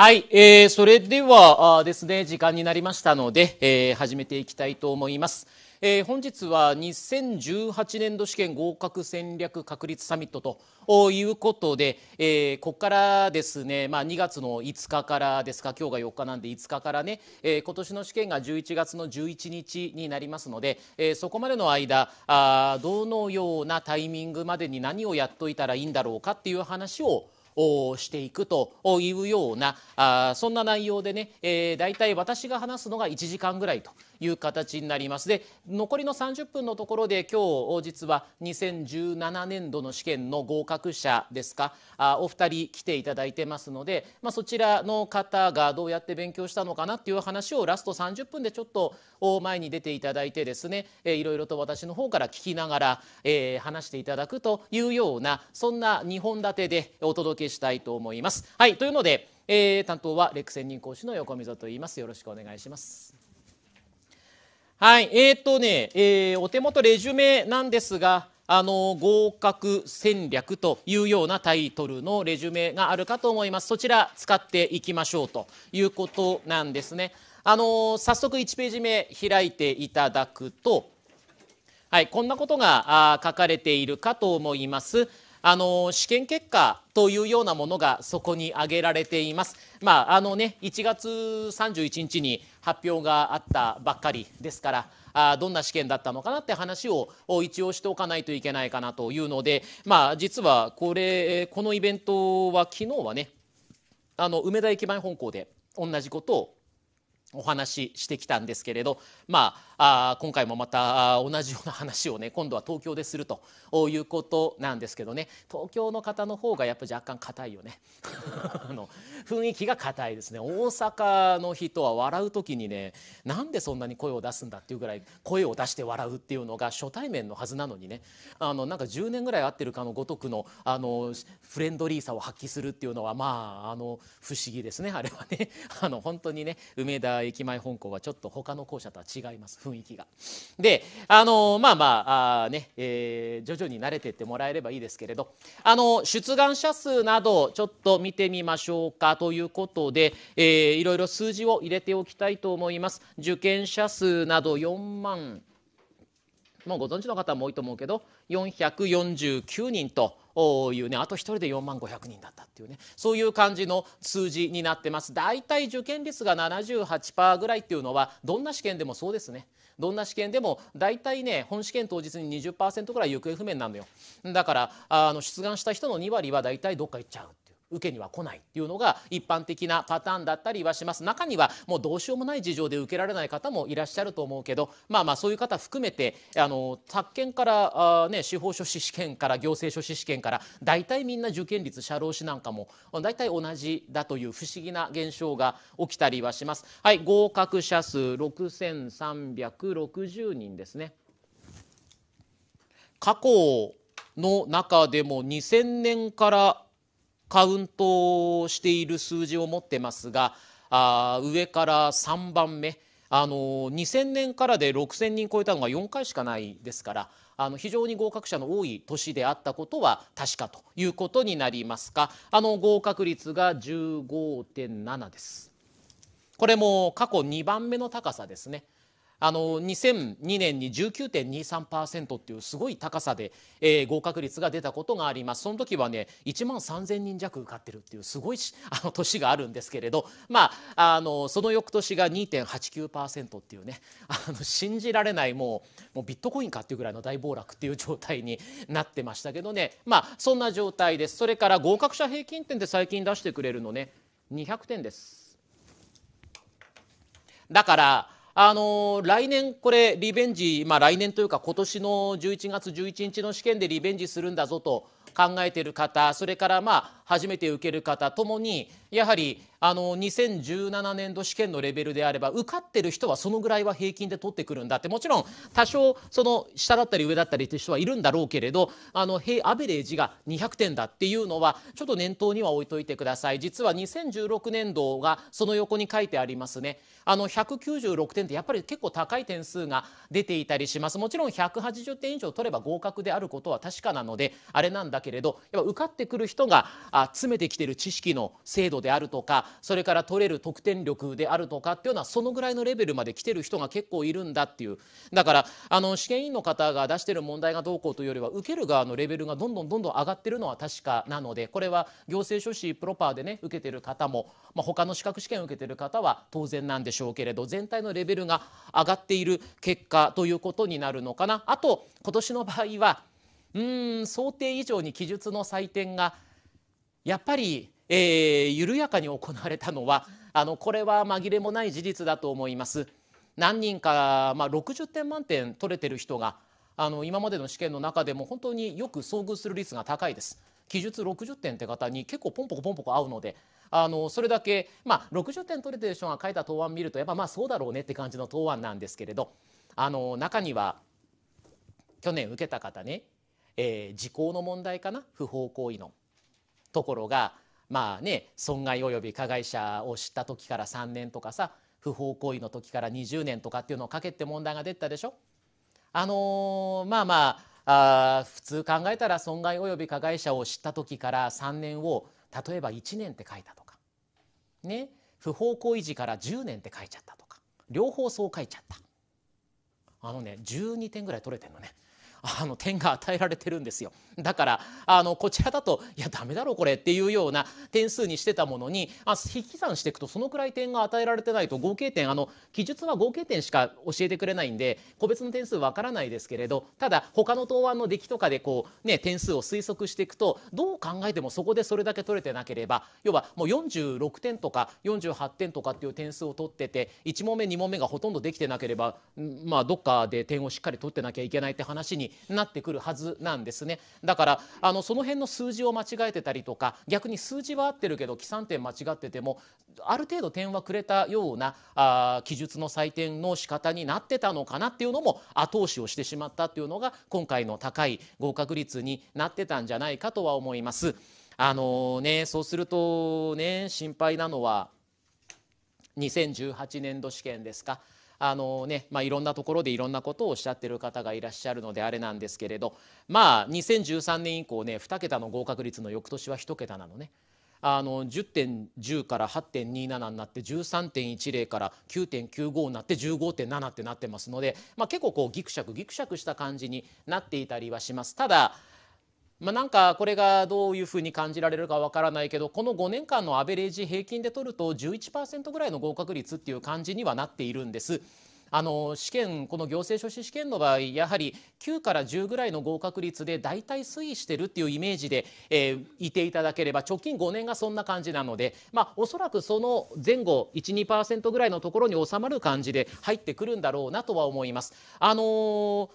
はい、えー、それではあですね、時間になりましたので、えー、始めていきたいと思います。えー、本日は2018年度試験合格戦略確立サミットということで、えー、ここからですね、まあ、2月の5日からですか今日が4日なんで5日からね、えー、今年の試験が11月の11日になりますので、えー、そこまでの間あどのようなタイミングまでに何をやっといたらいいんだろうかっていう話をしていくというようなそんな内容でね大体私が話すのが1時間ぐらいという形になります。で残りの30分のところで今日実は2017年度の試験の合格者ですかあお二人来ていただいてますので、まあ、そちらの方がどうやって勉強したのかなっていう話をラスト30分でちょっと前に出ていただいてですね、えいろいろと私の方から聞きながら、えー、話していただくというようなそんな2本立てでお届けしたいと思います。はいというので、えー、担当はレクセン人講師の横溝と言います。よろしくお願いします。はい、えっ、ー、とね、えー、お手元レジュメなんですが、あの合格戦略というようなタイトルのレジュメがあるかと思います。そちら使っていきましょうということなんですね。あの早速1ページ目開いていただくと、はい、こんなことがあ書かれているかと思います。あの試験結果というようなものがそこに挙げられています。まああのね1月31日に発表があったばっかりですからあどんな試験だったのかなって話を一応しておかないといけないかなというので、まあ、実はこれこのイベントは昨日はねあの梅田駅前本校で同じことをお話ししてきたんですけれど、まあ、あ今回もまた同じような話をね今度は東京でするということなんですけどね東京の方の方がやっぱ若干硬いよね あの雰囲気が硬いですね大阪の人は笑う時にねなんでそんなに声を出すんだっていうぐらい声を出して笑うっていうのが初対面のはずなのにねあのなんか10年ぐらい会ってるかのごとくのあのフレンドリーさを発揮するっていうのはまああの不思議ですねあれはね。あの本当にね梅田駅前本校はちょっと他の校舎とは違います雰囲気が。であのまあまああね、えー、徐々に慣れてってもらえればいいですけれどあの出願者数などちょっと見てみましょうかということで、えー、いろいろ数字を入れておきたいと思います。受験者数など4万もうご存知の方も多いと思うけど449人と。ういうねあと1人で4万500人だったっていうねそういう感じの数字になってますだいたい受験率が78%ぐらいっていうのはどんな試験でもそうですねどんな試験でも大体ね本試験当日に20%ぐらい行方不明なのよだからあの出願した人の2割はだいたいどっか行っちゃう受けには来ないっていうのが一般的なパターンだったりはします中にはもうどうしようもない事情で受けられない方もいらっしゃると思うけどまあまあそういう方含めてあの宅建からあ、ね、司法書士試験から行政書士試験から大体みんな受験率社労士なんかも大体同じだという不思議な現象が起きたりはします。はい、合格者数6360人ですね過去の中でも2000年からカウントしている数字を持ってますがあ上から3番目あの2000年からで6,000人超えたのが4回しかないですからあの非常に合格者の多い年であったことは確かということになりますがあの合格率が15.7です。これも過去2番目の高さですね。あの2002年に19.23%っていうすごい高さで、えー、合格率が出たことがありますその時はね1万3000人弱受かってるっていうすごい あの年があるんですけれどまああのその翌年が2.89%っていうね あの信じられないもうもうビットコインかっていうぐらいの大暴落っていう状態になってましたけどねまあそんな状態ですそれから合格者平均点で最近出してくれるのね200点です。だからあの来年これリベンジ、まあ、来年というか今年の11月11日の試験でリベンジするんだぞと考えている方それからまあ初めて受ける方ともにやはりあの2017年度試験のレベルであれば受かってる人はそのぐらいは平均で取ってくるんだってもちろん多少その下だったり上だったりって人はいるんだろうけれどあの平アベレージが200点だっていうのはちょっと念頭には置いといてください実は2016年度がその横に書いてありますねあの196点ってやっぱり結構高い点数が出ていたりしますもちろん180点以上取れば合格であることは確かなのであれなんだけれどやっぱ受かってくる人があ詰めてきてる知識の精度であるとかそれから取れる得点力であるとかっていうのはそのぐらいのレベルまで来てる人が結構いるんだっていうだからあの試験委員の方が出してる問題がどうこうというよりは受ける側のレベルがどんどんどんどん上がってるのは確かなのでこれは行政書士プロパーでね受けてる方も、まあ、他の資格試験を受けてる方は当然なんでしょうけれど全体のレベルが上がっている結果ということになるのかな。あと今年の場合はうん想定以上に記述の採点がやっぱりえー、緩やかに行われたのはあのこれは紛れもない事実だと思います。何人か、まあ、60点満点取れてる人があの今までの試験の中でも本当によく遭遇する率が高いです。記述60点って方に結構ポンポコポンポコ合うのであのそれだけ、まあ、60点取れてる人が書いた答案見るとやっぱまあそうだろうねって感じの答案なんですけれどあの中には去年受けた方ね、えー、時効の問題かな不法行為のところがまあね損害及び加害者を知った時から3年とかさ不法行為の時から20年とかっていうのをかけて問題が出たでしょあのー、まあまああ普通考えたら損害及び加害者を知った時から3年を例えば1年って書いたとかね不法行為時から10年って書いちゃったとか両方そう書いちゃったあのね12点ぐらい取れてんのねあの点が与えられてるんですよだからあのこちらだといやダメだろこれっていうような点数にしてたものにあ引き算していくとそのくらい点が与えられてないと合計点あの記述は合計点しか教えてくれないんで個別の点数わからないですけれどただ他の答案の出来とかでこうね点数を推測していくとどう考えてもそこでそれだけ取れてなければ要はもう46点とか48点とかっていう点数を取ってて1問目2問目がほとんどできてなければまあどっかで点をしっかり取ってなきゃいけないって話にになってくるはずなんですねだからあのその辺の数字を間違えてたりとか逆に数字は合ってるけど起算点間違っててもある程度点はくれたようなあ記述の採点の仕方になってたのかなっていうのも後押しをしてしまったっていうのが今回の高い合格率になってたんじゃないかとは思います。あのね、そうするとね心配なのは2018年度試験ですか。あのね、まあ、いろんなところでいろんなことをおっしゃってる方がいらっしゃるのであれなんですけれどまあ2013年以降ね2桁の合格率の翌年は1桁なのね。あの10.10から8.27になって13.10から9.95になって15.7ってなってますので、まあ、結構こうギクシャクギクシャクした感じになっていたりはします。ただまあ、なんかこれがどういうふうに感じられるかわからないけどこの5年間のアベレージ平均で取ると11%ぐらいの合格率っていう感じにはなっているんです。あの試験この行政書士試験の場合やはり9から10ぐらいの合格率で大体推移してるっていうイメージで、えー、いていただければ直近5年がそんな感じなので、まあ、おそらくその前後12%ぐらいのところに収まる感じで入ってくるんだろうなとは思います。あのー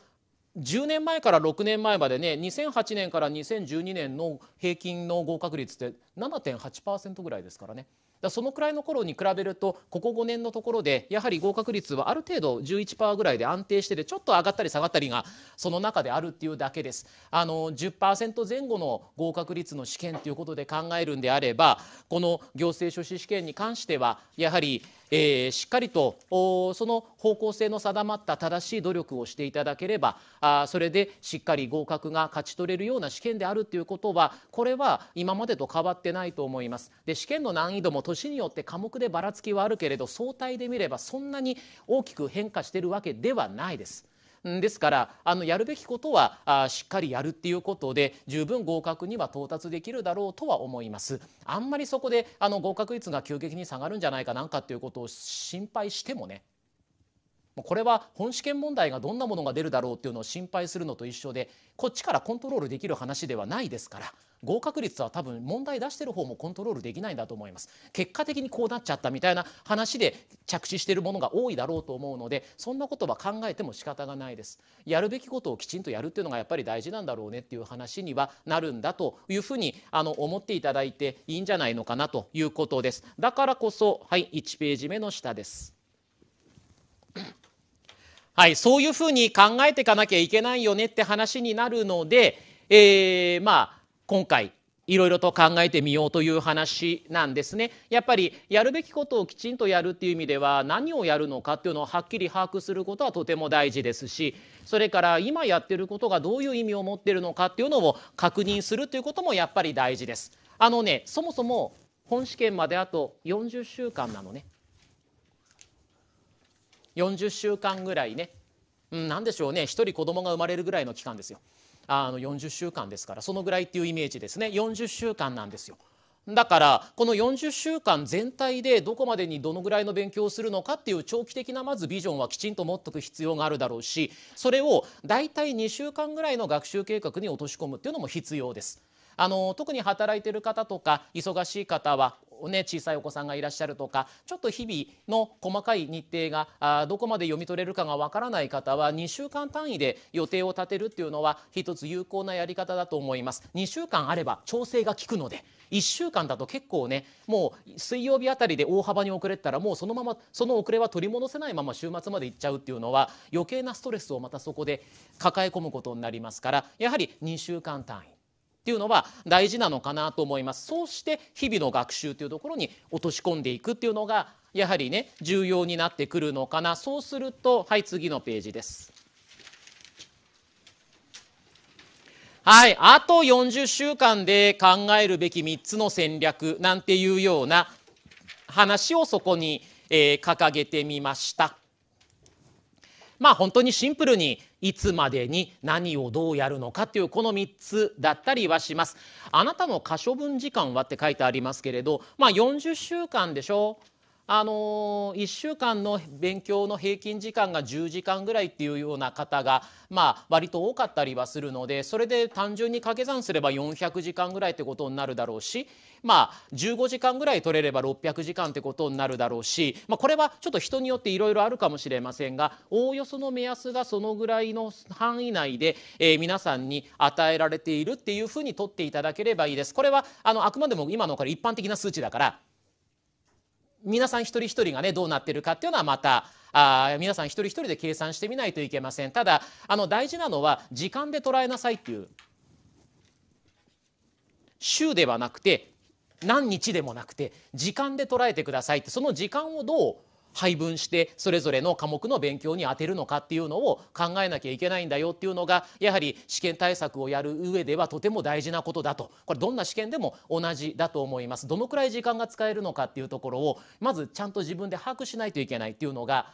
10年前から6年前までね2008年から2012年の平均の合格率って7.8%ぐらいですからねだそのくらいの頃に比べるとここ5年のところでやはり合格率はある程度11%ぐらいで安定しててちょっと上がったり下がったりがその中であるっていうだけですあの10%前後の合格率の試験ということで考えるんであればこの行政書士試験に関してはやはりえー、しっかりとその方向性の定まった正しい努力をしていただければあそれでしっかり合格が勝ち取れるような試験であるということはこれは今までと変わってないと思います。で試験の難易度も年によって科目でばらつきはあるけれど相対で見ればそんなに大きく変化してるわけではないです。ですからあのやるべきことはあしっかりやるっていうことで十分合格には到達できるだろうとは思います。あんまりそこであの合格率が急激に下がるんじゃないかなんかっていうことを心配してもねこれは本試験問題がどんなものが出るだろうっていうのを心配するのと一緒でこっちからコントロールできる話ではないですから合格率は多分問題出してる方もコントロールできないんだと思います結果的にこうなっちゃったみたいな話で着地してるものが多いだろうと思うのでそんなことは考えても仕方がないですやるべきことをきちんとやるっていうのがやっぱり大事なんだろうねっていう話にはなるんだというふうにあの思っていただいていいんじゃないのかなということですだからこそはい1ページ目の下ですはい、そういうふうに考えていかなきゃいけないよねって話になるので、えー、まあ今回いろいろと考えてみようという話なんですね。やっぱりやるべきことをきちんとやるっていう意味では何をやるのかっていうのをはっきり把握することはとても大事ですしそれから今やってることがどういう意味を持ってるのかっていうのを確認するということもやっぱり大事です。あのねそもそも本試験まであと40週間なのね。40週間ぐらいね、うん、何でしょうね1人子供が生まれるぐらいの期間ですよあの40週間ですからそのぐらいっていうイメージですね40週間なんですよ。だからこの40週間全体でどこまでにどのぐらいの勉強をするのかっていう長期的なまずビジョンはきちんと持っておく必要があるだろうしそれを大体2週間ぐらいの学習計画に落とし込むっていうのも必要です。あの特に働いてる方とか忙しい方はね、小さいお子さんがいらっしゃるとかちょっと日々の細かい日程があどこまで読み取れるかがわからない方は2週間単位で予定を立てるっていうのは一つ有効なやり方だと思います2週間あれば調整が効くので1週間だと結構ねもう水曜日あたりで大幅に遅れたらもうそのままその遅れは取り戻せないまま週末まで行っちゃうっていうのは余計なストレスをまたそこで抱え込むことになりますからやはり2週間単位っていうのは大事なのかなと思います。そうして日々の学習というところに落とし込んでいくっていうのがやはりね重要になってくるのかな。そうするとはい次のページです。はい、あと40週間で考えるべき3つの戦略なんていうような話をそこに、えー、掲げてみました。まあ本当にシンプルにいつまでに何をどうやるのかっていうこの3つだったりはします。あなたの可処分時間はって書いてありますけれどまあ40週間でしょあの1週間の勉強の平均時間が10時間ぐらいっていうような方が、まあ、割と多かったりはするのでそれで単純に掛け算すれば400時間ぐらいってことになるだろうし、まあ、15時間ぐらい取れれば600時間ってことになるだろうし、まあ、これはちょっと人によっていろいろあるかもしれませんがおおよその目安がそのぐらいの範囲内で、えー、皆さんに与えられているっていうふうに取っていただければいいです。これはあのあくまでも今のこれ一般的な数値だから皆さん一人一人がねどうなってるかっていうのはまたあ皆さん一人一人で計算してみないといけませんただあの大事なのは時間で捉えなさいっていう週ではなくて何日でもなくて時間で捉えてくださいってその時間をどう配分してそれぞれの科目の勉強に充てるのかっていうのを考えなきゃいけないんだよっていうのがやはり試験対策をやる上ではとても大事なことだとこれどんな試験でも同じだと思いますどのくらい時間が使えるのかっていうところをまずちゃんと自分で把握しないといけないっていうのが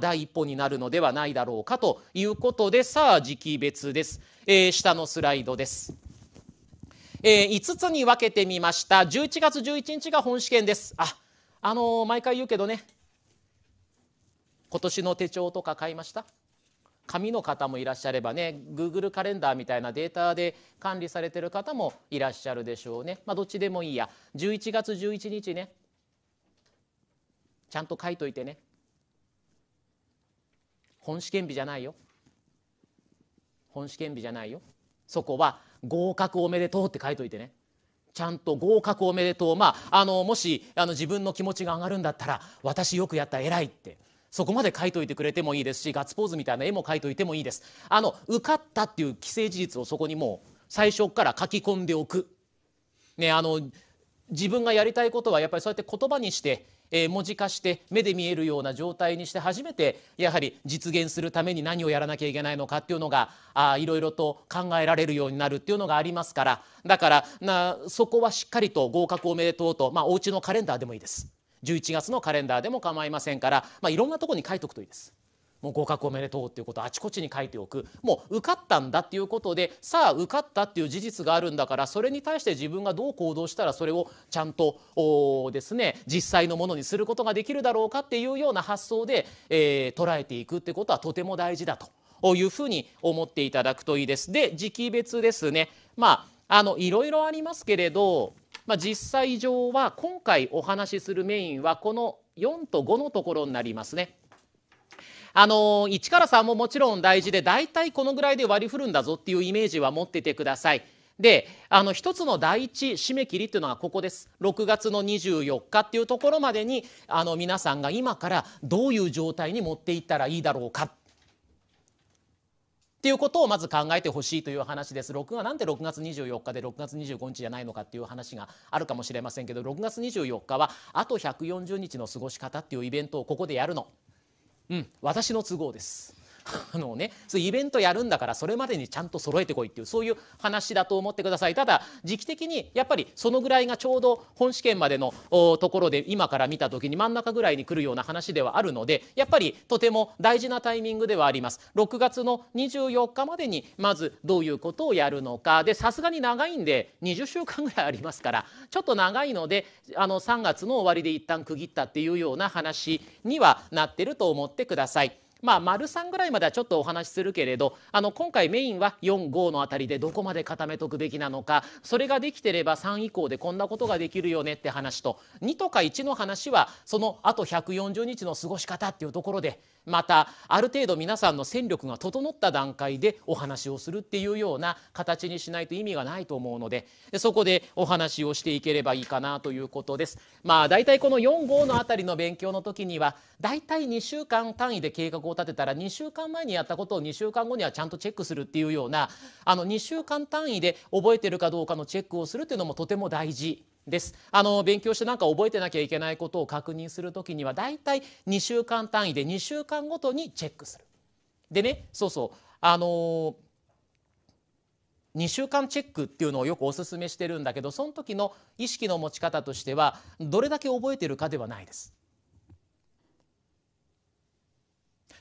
第一歩になるのではないだろうかということでさあ時期別です、えー、下のスライドです。えー、5つに分けてみました11月11日が本試験ですああのー、毎回言うけどね今年の手帳とか買いました紙の方もいらっしゃればね Google カレンダーみたいなデータで管理されてる方もいらっしゃるでしょうね、まあ、どっちでもいいや11月11日ねちゃんと書いといてね本試験日じゃないよ本試験日じゃないよそこは合格おめでとうって書いといてねちゃんと合格おめでとうまああのもしあの自分の気持ちが上がるんだったら私よくやった偉いってそこまで書いといてくれてもいいですしガッツポーズみたいな絵も書いといてもいいですあの受かったっていう既成事実をそこにもう最初から書き込んでおく、ね、あの自分がやりたいことはやっぱりそうやって言葉にしてえ文字化して目で見えるような状態にして初めてやはり実現するために何をやらなきゃいけないのかっていうのがあいろいろと考えられるようになるっていうのがありますからだからなそこはしっかりと合格おめでとうと、まあ、お家のカレンダーでもいいです。11月のカレンダーでも構いませんから、まあ、いろんなとこに書いとくといいです。もう合格おめでとうっていうことをあちこちに書いておくもう受かったんだっていうことでさあ受かったっていう事実があるんだからそれに対して自分がどう行動したらそれをちゃんとですね実際のものにすることができるだろうかっていうような発想で、えー、捉えていくってことはとても大事だというふうに思っていただくといいです。で時期別ですね。まああのいろいろありますけれどまあ、実際上は今回お話しするメインはこの4と5のところになりますね。あの1から3ももちろん大事で大体このぐらいで割り振るんだぞっていうイメージは持っててください。であの一つの第一締め切りっていうのはここです6月の24日っていうところまでにあの皆さんが今からどういう状態に持っていったらいいだろうかっていうことをまず考えてほしいという話です。録画なんで6月24日で6月25日じゃないのかっていう話があるかもしれませんけど6月24日はあと140日の過ごし方っていうイベントをここでやるの。うん、私の都合です。あのねそうイベントやるんだからそれまでにちゃんと揃えてこいっていうそういう話だと思ってくださいただ時期的にやっぱりそのぐらいがちょうど本試験までのところで今から見た時に真ん中ぐらいに来るような話ではあるのでやっぱりとても大事なタイミングではあります6月の24日までにまずどういうことをやるのかでさすがに長いんで20週間ぐらいありますからちょっと長いのであの3月の終わりで一旦区切ったっていうような話にはなってると思ってください。まあ丸3ぐらいまではちょっとお話しするけれどあの今回メインは45の辺りでどこまで固めとくべきなのかそれができてれば3以降でこんなことができるよねって話と2とか1の話はそのあと140日の過ごし方っていうところでまたある程度皆さんの戦力が整った段階でお話をするっていうような形にしないと意味がないと思うのでそこでお話をしていければいいかなということです。まあ、大体この4 5のあたりの勉強の時には大体2週間単位で計画を立てたら2週間前にやったことを2週間後にはちゃんとチェックするっていうようなあの2週間単位で覚えてるかどうかのチェックをするっていうのもとても大事ですあの勉強してなんか覚えてなきゃいけないことを確認する時にはだいたい2週間単位で2週間ごとにチェックする。でねそうそうあのー2週間チェックっていうのをよくおすめしてるんだけどその時の意識の持ち方としてはどれだけ覚えてるかではないです。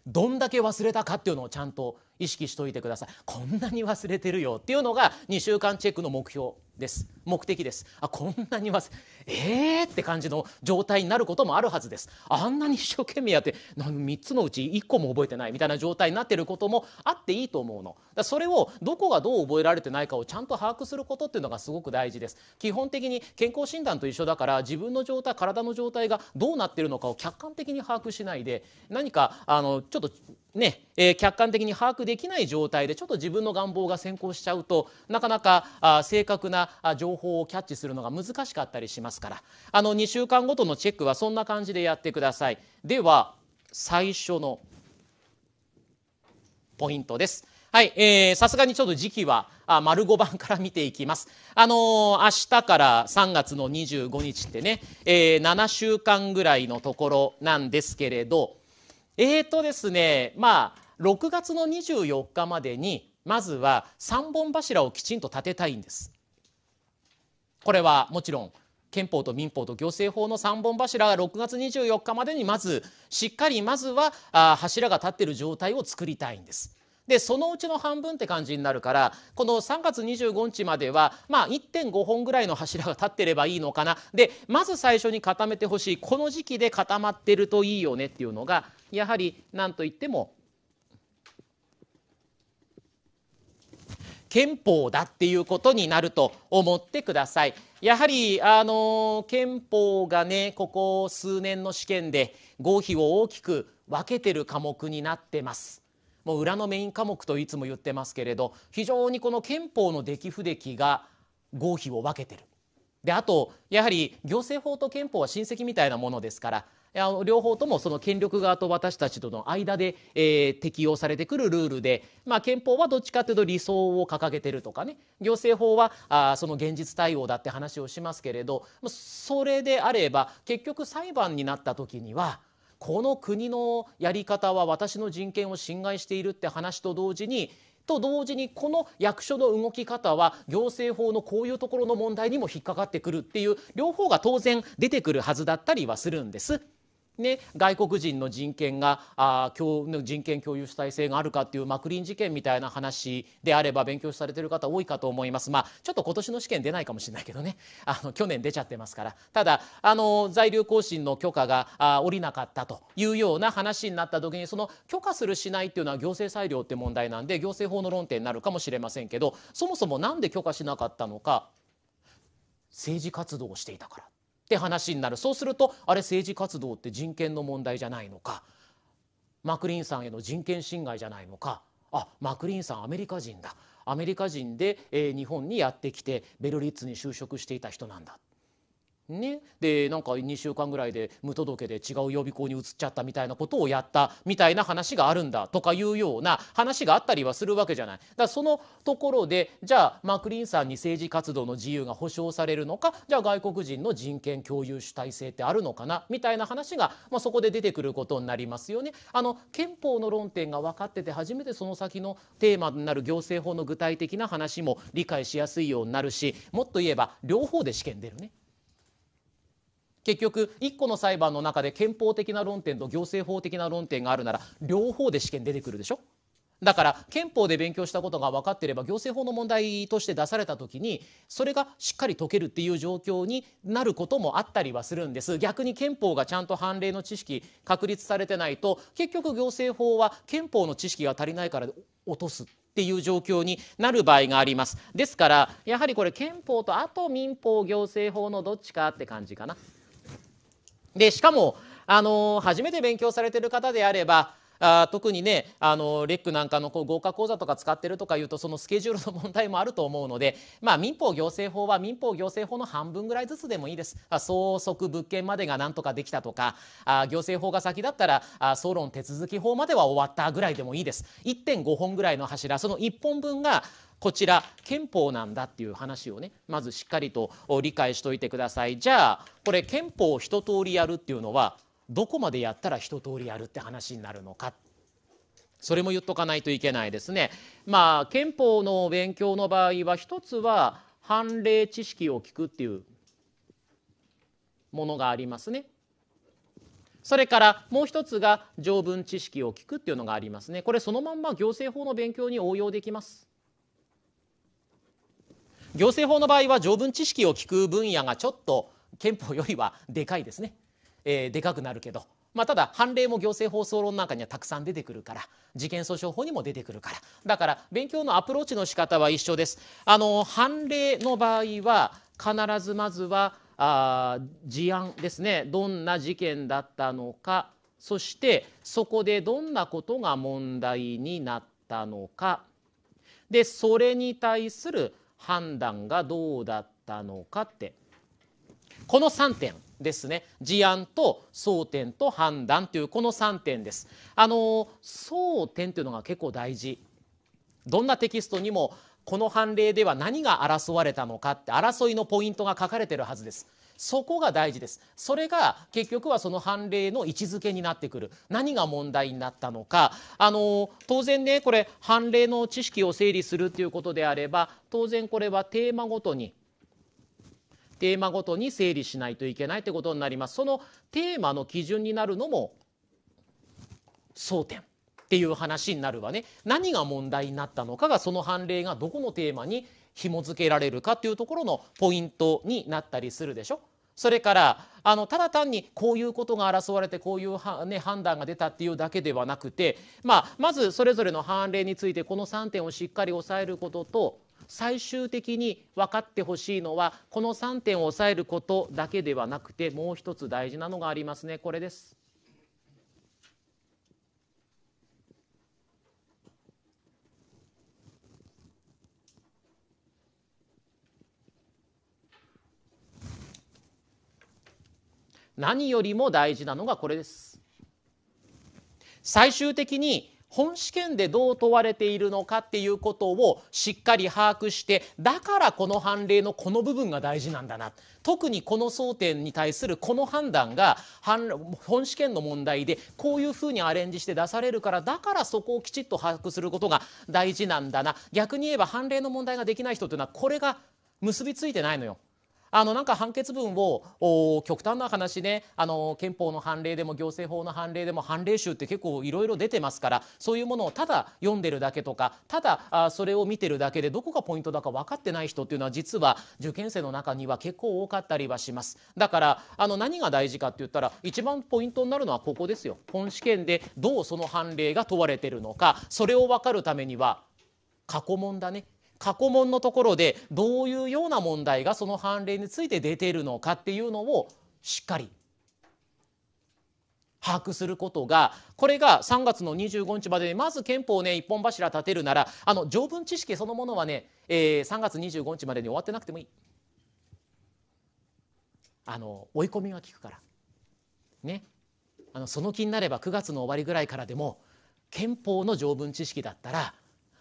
どんだけ忘れたかっていうのをちゃんと意識しといてくださいこんなに忘れてるよっていうのが2週間チェックの目標です目的ですあこんなに忘れえーって感じの状態になることもあるはずですあんなに一生懸命やって3つのうち1個も覚えてないみたいな状態になってることもあっていいと思うのだそれをどこがどう覚えられてないかをちゃんと把握することっていうのがすごく大事です基本的に健康診断と一緒だから自分の状態体の状態がどうなってるのかを客観的に把握しないで何かあのちょっとねえ客観的に把握できない状態でちょっと自分の願望が先行しちゃうとなかなかあ正確な情報をキャッチするのが難しかったりしますからあの2週間ごとのチェックはそんな感じでやってください。では最初のポイントです。はい、えさすがにちょっと時期は、あ、丸五番から見ていきます。あのー、明日から3月の25日ってね、えー、7週間ぐらいのところなんですけれど、えーとですね、まあ、6月の24日までに、まずは三本柱をきちんと立てたいんです。これはもちろん、憲法と民法と行政法の三本柱が6月24日までにまずしっかりまずは柱が立っている状態を作りたいんです。でそのうちの半分って感じになるからこの3月25日までは、まあ、1.5本ぐらいの柱が立ってればいいのかなでまず最初に固めてほしいこの時期で固まってるといいよねっていうのがやはり何といっても憲法だっていうことになると思ってください。やはりあの憲法がねここ数年の試験で合否を大きく分けてる科目になってます。もう裏のメイン科目といつも言ってますけれど非常にこの憲法の出来不出来が合否を分けてる。であとやはり行政法と憲法は親戚みたいなものですからあの両方ともその権力側と私たちとの間で、えー、適用されてくるルールで、まあ、憲法はどっちかというと理想を掲げてるとかね行政法はあその現実対応だって話をしますけれどそれであれば結局裁判になった時にはこの国のやり方は私の人権を侵害しているって話と同時にと同時にこの役所の動き方は行政法のこういうところの問題にも引っかかってくるっていう両方が当然出てくるはずだったりはするんです。ね、外国人の人権があ人権共有主体性があるかっていうマクリン事件みたいな話であれば勉強されてる方多いかと思います、まあ、ちょっと今年の試験出ないかもしれないけどね あの去年出ちゃってますからただあの在留更新の許可があ下りなかったというような話になった時にその許可するしないっていうのは行政裁量って問題なんで行政法の論点になるかもしれませんけどそもそも何で許可しなかったのか政治活動をしていたから。って話になるそうするとあれ政治活動って人権の問題じゃないのかマクリーンさんへの人権侵害じゃないのかあマクリーンさんアメリカ人だアメリカ人で、えー、日本にやってきてベルリッツに就職していた人なんだね、でなんか2週間ぐらいで無届けで違う予備校に移っちゃったみたいなことをやったみたいな話があるんだとかいうような話があったりはするわけじゃない。だそのところでじゃあマクリーンさんに政治活動の自由が保障されるのかじゃあ外国人の人権共有主体性ってあるのかなみたいな話が、まあ、そこで出てくることになりますよね。あの憲法の論点が分かってて初めてその先のテーマになる行政法の具体的な話も理解しやすいようになるしもっと言えば両方で試験出るね。結局1個の裁判の中で憲法的な論点と行政法的な論点があるなら両方で試験出てくるでしょだから憲法で勉強したことが分かってれば行政法の問題として出された時にそれがしっかり解けるっていう状況になることもあったりはするんです逆に憲法がちゃんと判例の知識確立されてないと結局行政法は憲法の知識が足りないから落とすっていう状況になる場合がありますですからやはりこれ憲法とあと民法行政法のどっちかって感じかな。でしかもあの初めて勉強されてる方であればあ特にねあのレックなんかのこう豪華講座とか使ってるとかいうとそのスケジュールの問題もあると思うので、まあ、民法行政法は民法行政法の半分ぐらいずつでもいいです相続物件までがなんとかできたとかあ行政法が先だったらあ総論手続き法までは終わったぐらいでもいいです1.5本ぐらいの柱その1本分がこちら憲法なんだっていう話をねまずしっかりと理解しておいてくださいじゃあこれ憲法を一通りやるっていうのはどこまでやったら一通りやるって話になるのかそれも言っとかないといけないですね。まあ憲法の勉強の場合は一つは判例知識を聞くっていうものがありますね。それからもう一つが条文知識を聞くっていうのがありますね。これそのまんま行政法の勉強に応用できます。行政法の場合は条文知識を聞く分野がちょっと憲法よりはでかいですね、えー、でかくなるけど、まあ、ただ判例も行政法総論なんかにはたくさん出てくるから事件訴訟法にも出てくるからだから勉強のアプローチの仕方は一緒です。あの判例の場合は必ずまずはあ事案ですねどんな事件だったのかそしてそこでどんなことが問題になったのかでそれに対する判断がどうだったのかってこの3点ですね事案と争点と判断というこの3点です。あの争点というのが結構大事どんなテキストにもこの判例では何が争われたのかって争いのポイントが書かれてるはずです。そこが大事ですそれが結局はその判例の位置づけになってくる何が問題になったのかあの当然ねこれ判例の知識を整理するっていうことであれば当然これはテーマごとにテーマごとに整理しないといけないってことになりますそのテーマの基準になるのも争点っていう話になるわね何が問題になったのかがその判例がどこのテーマに紐付けられるかっていうところのポイントになったりするでしょ。それからあのただ単にこういうことが争われてこういうは、ね、判断が出たっていうだけではなくて、まあ、まずそれぞれの判例についてこの3点をしっかり押さえることと最終的に分かってほしいのはこの3点を押さえることだけではなくてもう一つ大事なのがありますねこれです。何よりも大事なのがこれです最終的に本試験でどう問われているのかっていうことをしっかり把握してだからこの判例のこの部分が大事なんだな特にこの争点に対するこの判断が本試験の問題でこういうふうにアレンジして出されるからだからそこをきちっと把握することが大事なんだな逆に言えば判例の問題ができない人というのはこれが結びついてないのよ。あのなんか判決文を極端な話ねあの憲法の判例でも行政法の判例でも判例集って結構いろいろ出てますからそういうものをただ読んでるだけとかただあそれを見てるだけでどこがポイントだか分かってない人っていうのは実は受験生の中には結構多かったりはします。だからあの何が大事かって言ったら一番ポイントになるのはここですよ。本試験でどうその判例が問われてるのかそれを分かるためには過去問だね過去問のところでどういうような問題がその判例について出ているのかっていうのをしっかり把握することがこれが3月の25日までにまず憲法をね一本柱立てるならあの条文知識そのものはね、えー、3月25日までに終わってなくてもいい。あの追い込みが効くから。ね。あのその気になれば9月の終わりぐらいからでも憲法の条文知識だったら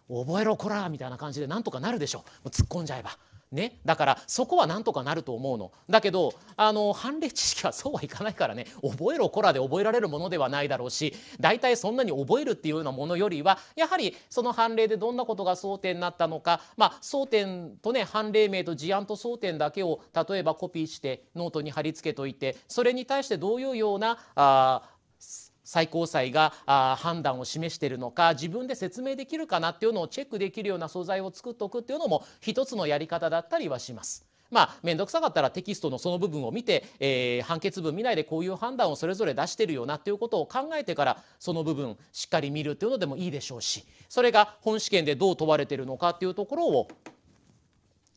覚えろこらみたいな感じでなんとかなるでしょもう突っ込んじゃえば。ね、だからそこはなんとかなると思うのだけどあの判例知識はそうはいかないからね覚えろこらで覚えられるものではないだろうし大体そんなに覚えるっていうようなものよりはやはりその判例でどんなことが争点になったのか、まあ、争点とね判例名と事案と争点だけを例えばコピーしてノートに貼り付けといてそれに対してどういうようなあ最高裁が判断を示しているのか自分で説明できるかなっていうのをチェックできるような素材を作っておくっていうのも一つのやり方だったりはします。まあ、面倒くさかったらテキストのその部分を見て、えー、判決文見ないでこういう判断をそれぞれ出してるよなっていうことを考えてからその部分しっかり見るっていうのでもいいでしょうしそれが本試験でどう問われてるのかっていうところを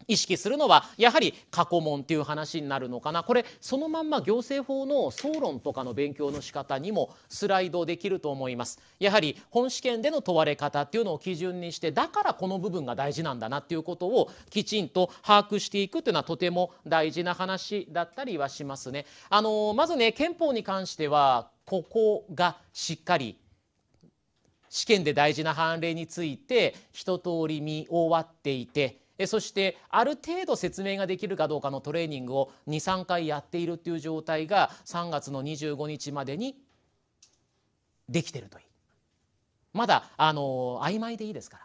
意識するのはやはり過去問っていう話になるのかなこれそのまんま行政法の総論とかの勉強の仕方にもスライドできると思いますやはり本試験での問われ方っていうのを基準にしてだからこの部分が大事なんだなっていうことをきちんと把握していくというのはとても大事な話だったりはしますねあのまずね憲法に関してはここがしっかり試験で大事な判例について一通り見終わっていてそしてある程度説明ができるかどうかのトレーニングを23回やっているという状態が3月の25日までにできているといいまだあの曖昧でいいですから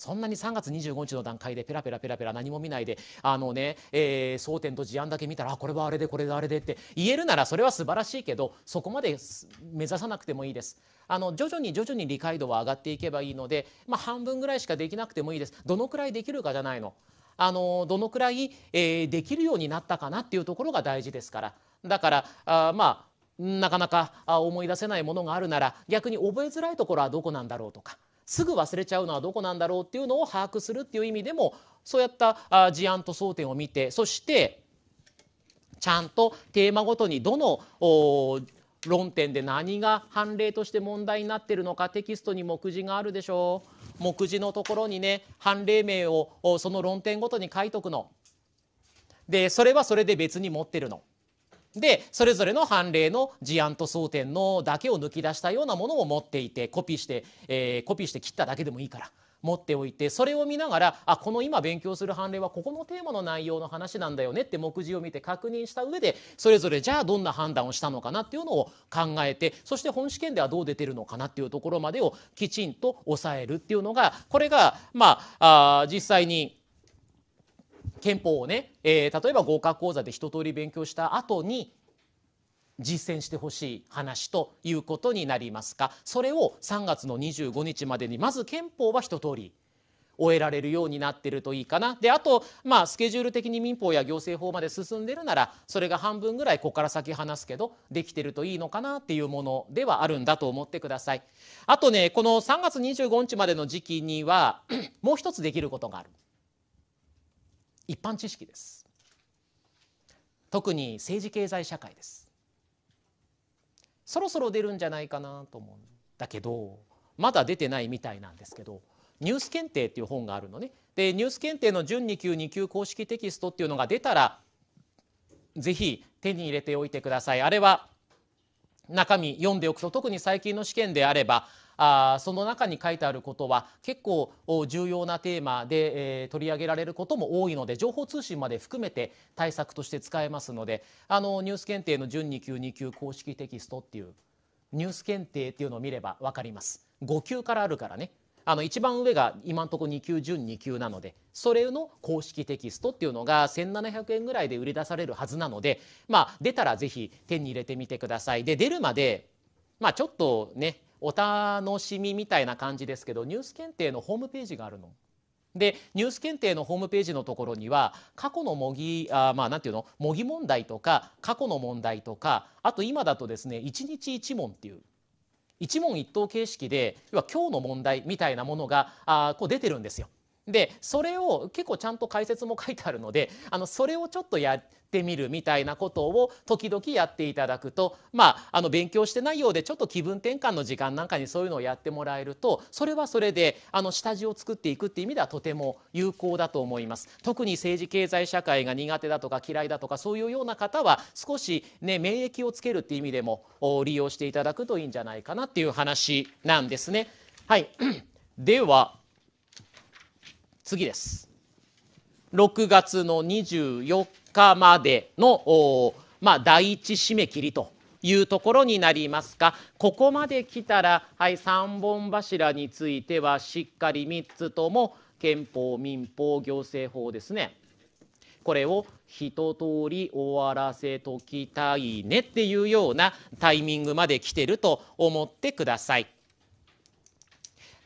そんなに3月25日の段階でペラペラペラペラ何も見ないであのね、えー、争点と事案だけ見たらあこれはあれでこれであれでって言えるならそれは素晴らしいけどそこまで目指さなくてもいいです。あの徐々に徐々に理解度は上がっていけばいいので、まあ、半分ぐらいしかできなくてもいいです。どのくらいできるかじゃないの。あのどのくらい、えー、できるようになったかなっていうところが大事ですからだからあまあなかなか思い出せないものがあるなら逆に覚えづらいところはどこなんだろうとかすぐ忘れちゃうのはどこなんだろうっていうのを把握するっていう意味でもそうやった事案と争点を見てそしてちゃんとテーマごとにどの論点で何が判例として問題になってるのかテキストに目次があるでしょう目次のところにね判例名をその論点ごとに書いとくのでそれはそれで別に持ってるのでそれぞれの判例の事案と争点のだけを抜き出したようなものを持っていてコピーして、えー、コピーして切っただけでもいいから持っておいてそれを見ながらあこの今勉強する判例はここのテーマの内容の話なんだよねって目次を見て確認した上でそれぞれじゃあどんな判断をしたのかなっていうのを考えてそして本試験ではどう出てるのかなっていうところまでをきちんと抑えるっていうのがこれがまああ実際に憲法をね、えー、例えば合格講座で一通り勉強した後に実践してほしい話ということになりますかそれを3月の25日までにまず憲法は一通り終えられるようになってるといいかなであとまあスケジュール的に民法や行政法まで進んでるならそれが半分ぐらいここから先話すけどできてるといいのかなっていうものではあるんだと思ってください。あとねこの3月25日までの時期には もう一つできることがある。一般知識です特に政治経済社会ですそろそろ出るんじゃないかなと思うんだけどまだ出てないみたいなんですけどニュース検定っていう本があるのねでニュース検定の準2級2級公式テキストっていうのが出たら是非手に入れておいてくださいあれは中身読んでおくと特に最近の試験であればあその中に書いてあることは結構重要なテーマで、えー、取り上げられることも多いので情報通信まで含めて対策として使えますのであのニュース検定の準2級2級公式テキストっていうニュース検定っていうのを見れば分かります。5級からあるからねあの一番上が今のところ2級準2級なのでそれの公式テキストっていうのが1700円ぐらいで売り出されるはずなのでまあ出たら是非手に入れてみてください。で出るまでまあちょっとねお楽しみみたいな感じですけどニュース検定のホームページがあるの。でニュース検定のホームページのところには過去の模擬あまあなんていうの模擬問題とか過去の問題とかあと今だとですね1日1問っていう一問一答形式で要は今日の問題みたいなものがあこう出てるんですよ。でそれを結構ちゃんと解説も書いてあるので あのそれをちょっとやってみるみたいなことを時々やっていただくとまああの勉強してないようでちょっと気分転換の時間なんかにそういうのをやってもらえるとそれはそれであの下地を作っていくっていう意味ではとても有効だと思います。特に政治経済社会が苦手だとか嫌いだとかそういうような方は少しね免疫をつけるっていう意味でも利用していただくといいんじゃないかなっていう話なんですね。はい では次です。6月の24日までの、まあ、第一締め切りというところになりますがここまで来たら、はい、3本柱についてはしっかり3つとも憲法民法行政法ですねこれを一通り終わらせときたいねっていうようなタイミングまで来てると思ってください。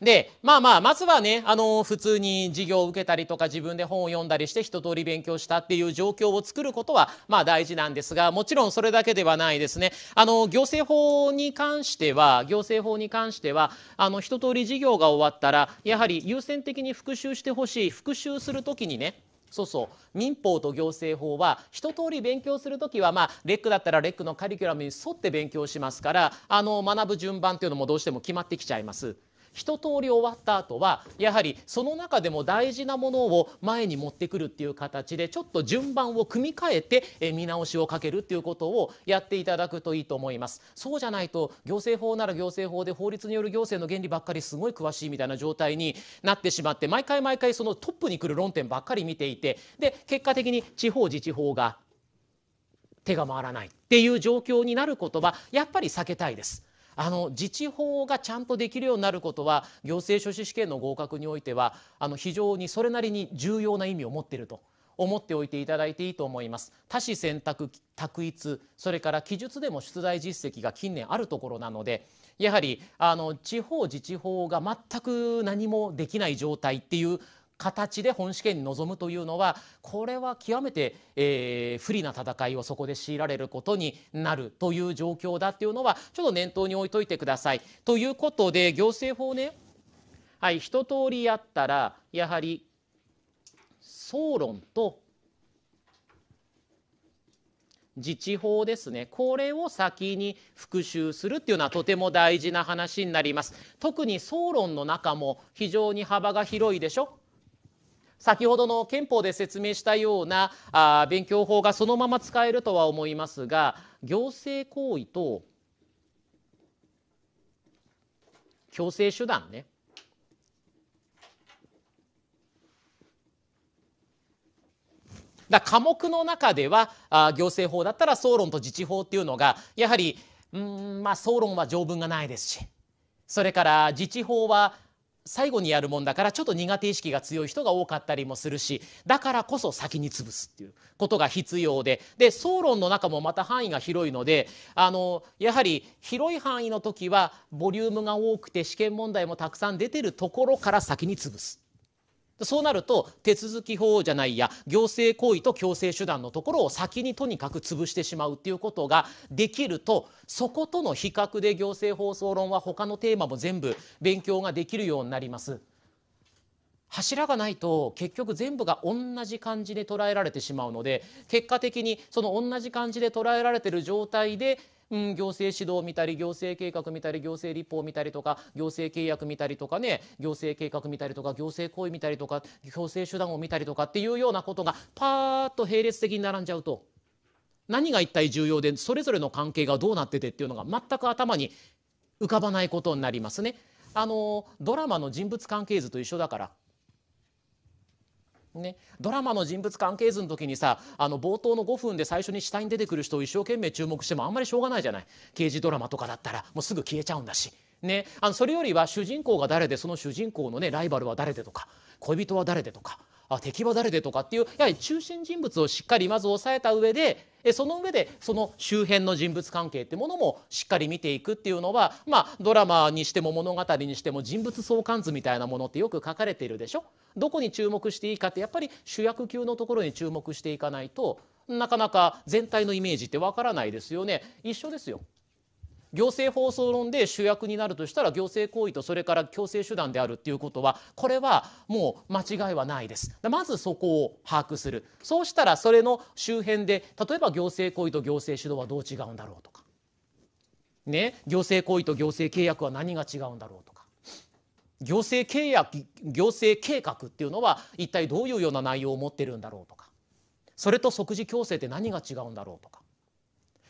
で、まあまあ、まずはね、あの、普通に授業を受けたりとか、自分で本を読んだりして、一通り勉強したっていう状況を作ることは、まあ大事なんですが、もちろんそれだけではないですね。あの、行政法に関しては、行政法に関しては、あの、一通り授業が終わったら、やはり優先的に復習してほしい。復習するときにね、そうそう民法と行政法は一通り勉強する時はまあレックだったらレックのカリキュラムに沿って勉強しますからあの学ぶ順番っていうのもどうしても決まってきちゃいます。一通り終わった後はやはりその中でも大事なものを前に持ってくるっていう形でちょっと順番を組み替えて見直しをかけるっていうことをやっていただくといいと思います。そうじゃないと行政法なら行政法で法律による行政の原理ばっかりすごい詳しいみたいな状態になってしまって毎回毎回そのトップに来る論点ばっかり見ていてで結果的に地方自治法が手が回らないっていう状況になることはやっぱり避けたいです。あの自治法がちゃんとできるようになることは行政書士試験の合格においてはあの非常にそれなりに重要な意味を持っていると思っておいていただいていいと思います。多子選択択一それから記述でも出題実績が近年あるところなのでやはりあの地方自治法が全く何もできない状態っていう形で本試験に臨むというのはこれは極めて、えー、不利な戦いをそこで強いられることになるという状況だっていうのはちょっと念頭に置いといてください。ということで行政法ね、はい、一通りやったらやはり総論と自治法ですねこれを先に復習するっていうのはとても大事な話になります特に総論の中も非常に幅が広いでしょ先ほどの憲法で説明したようなあ勉強法がそのまま使えるとは思いますが行政行為と強制手段ねだ科目の中ではあ行政法だったら総論と自治法っていうのがやはりうんまあ総論は条文がないですしそれから自治法は最後にやるもんだからちょっと苦手意識が強い人が多かったりもするしだからこそ先に潰すっていうことが必要でで総論の中もまた範囲が広いのであのやはり広い範囲の時はボリュームが多くて試験問題もたくさん出てるところから先に潰すそうなると手続き法じゃないや行政行為と強制手段のところを先にとにかく潰してしまうっていうことができるとそことの比較で行政放送論は他のテーマも全部勉強ができるようになります。柱がないと結局全部が同じ感じで捉えられてしまうので結果的にその同じ感じで捉えられてる状態でうん、行政指導見たり、行政計画見たり、行政立法見たりとか、行政契約見たりとかね、行政計画見たりとか、行政行為見たりとか、行政手段を見たりとかっていうようなことが、パーッと並列的に並んじゃうと、何が一体重要で、それぞれの関係がどうなっててっていうのが全く頭に浮かばないことになりますね。あの、ドラマの人物関係図と一緒だから、ね、ドラマの人物関係図の時にさあの冒頭の5分で最初に下に出てくる人を一生懸命注目してもあんまりしょうがないじゃない刑事ドラマとかだったらもうすぐ消えちゃうんだし、ね、あのそれよりは主人公が誰でその主人公の、ね、ライバルは誰でとか恋人は誰でとかあ敵は誰でとかっていうやはり中心人物をしっかりまず押さえた上でその上でその周辺の人物関係ってものもしっかり見ていくっていうのはまあドラマにしても物語にしても人物相関図みたいなものってよく書かれているでしょどこに注目していいかってやっぱり主役級のところに注目していかないとなかなか全体のイメージってわからないですよね一緒ですよ行政放送論で主役になるとしたら行政行為とそれから強制手段であるっていうことはこれはもう間違いはないです。まずそこを把握するそうしたらそれの周辺で例えば行政行為と行政指導はどう違うんだろうとか、ね、行政行為と行政契約は何が違うんだろうとか。行政契約行政計画っていうのは一体どういうような内容を持ってるんだろうとかそれと即時強制って何が違うんだろうとか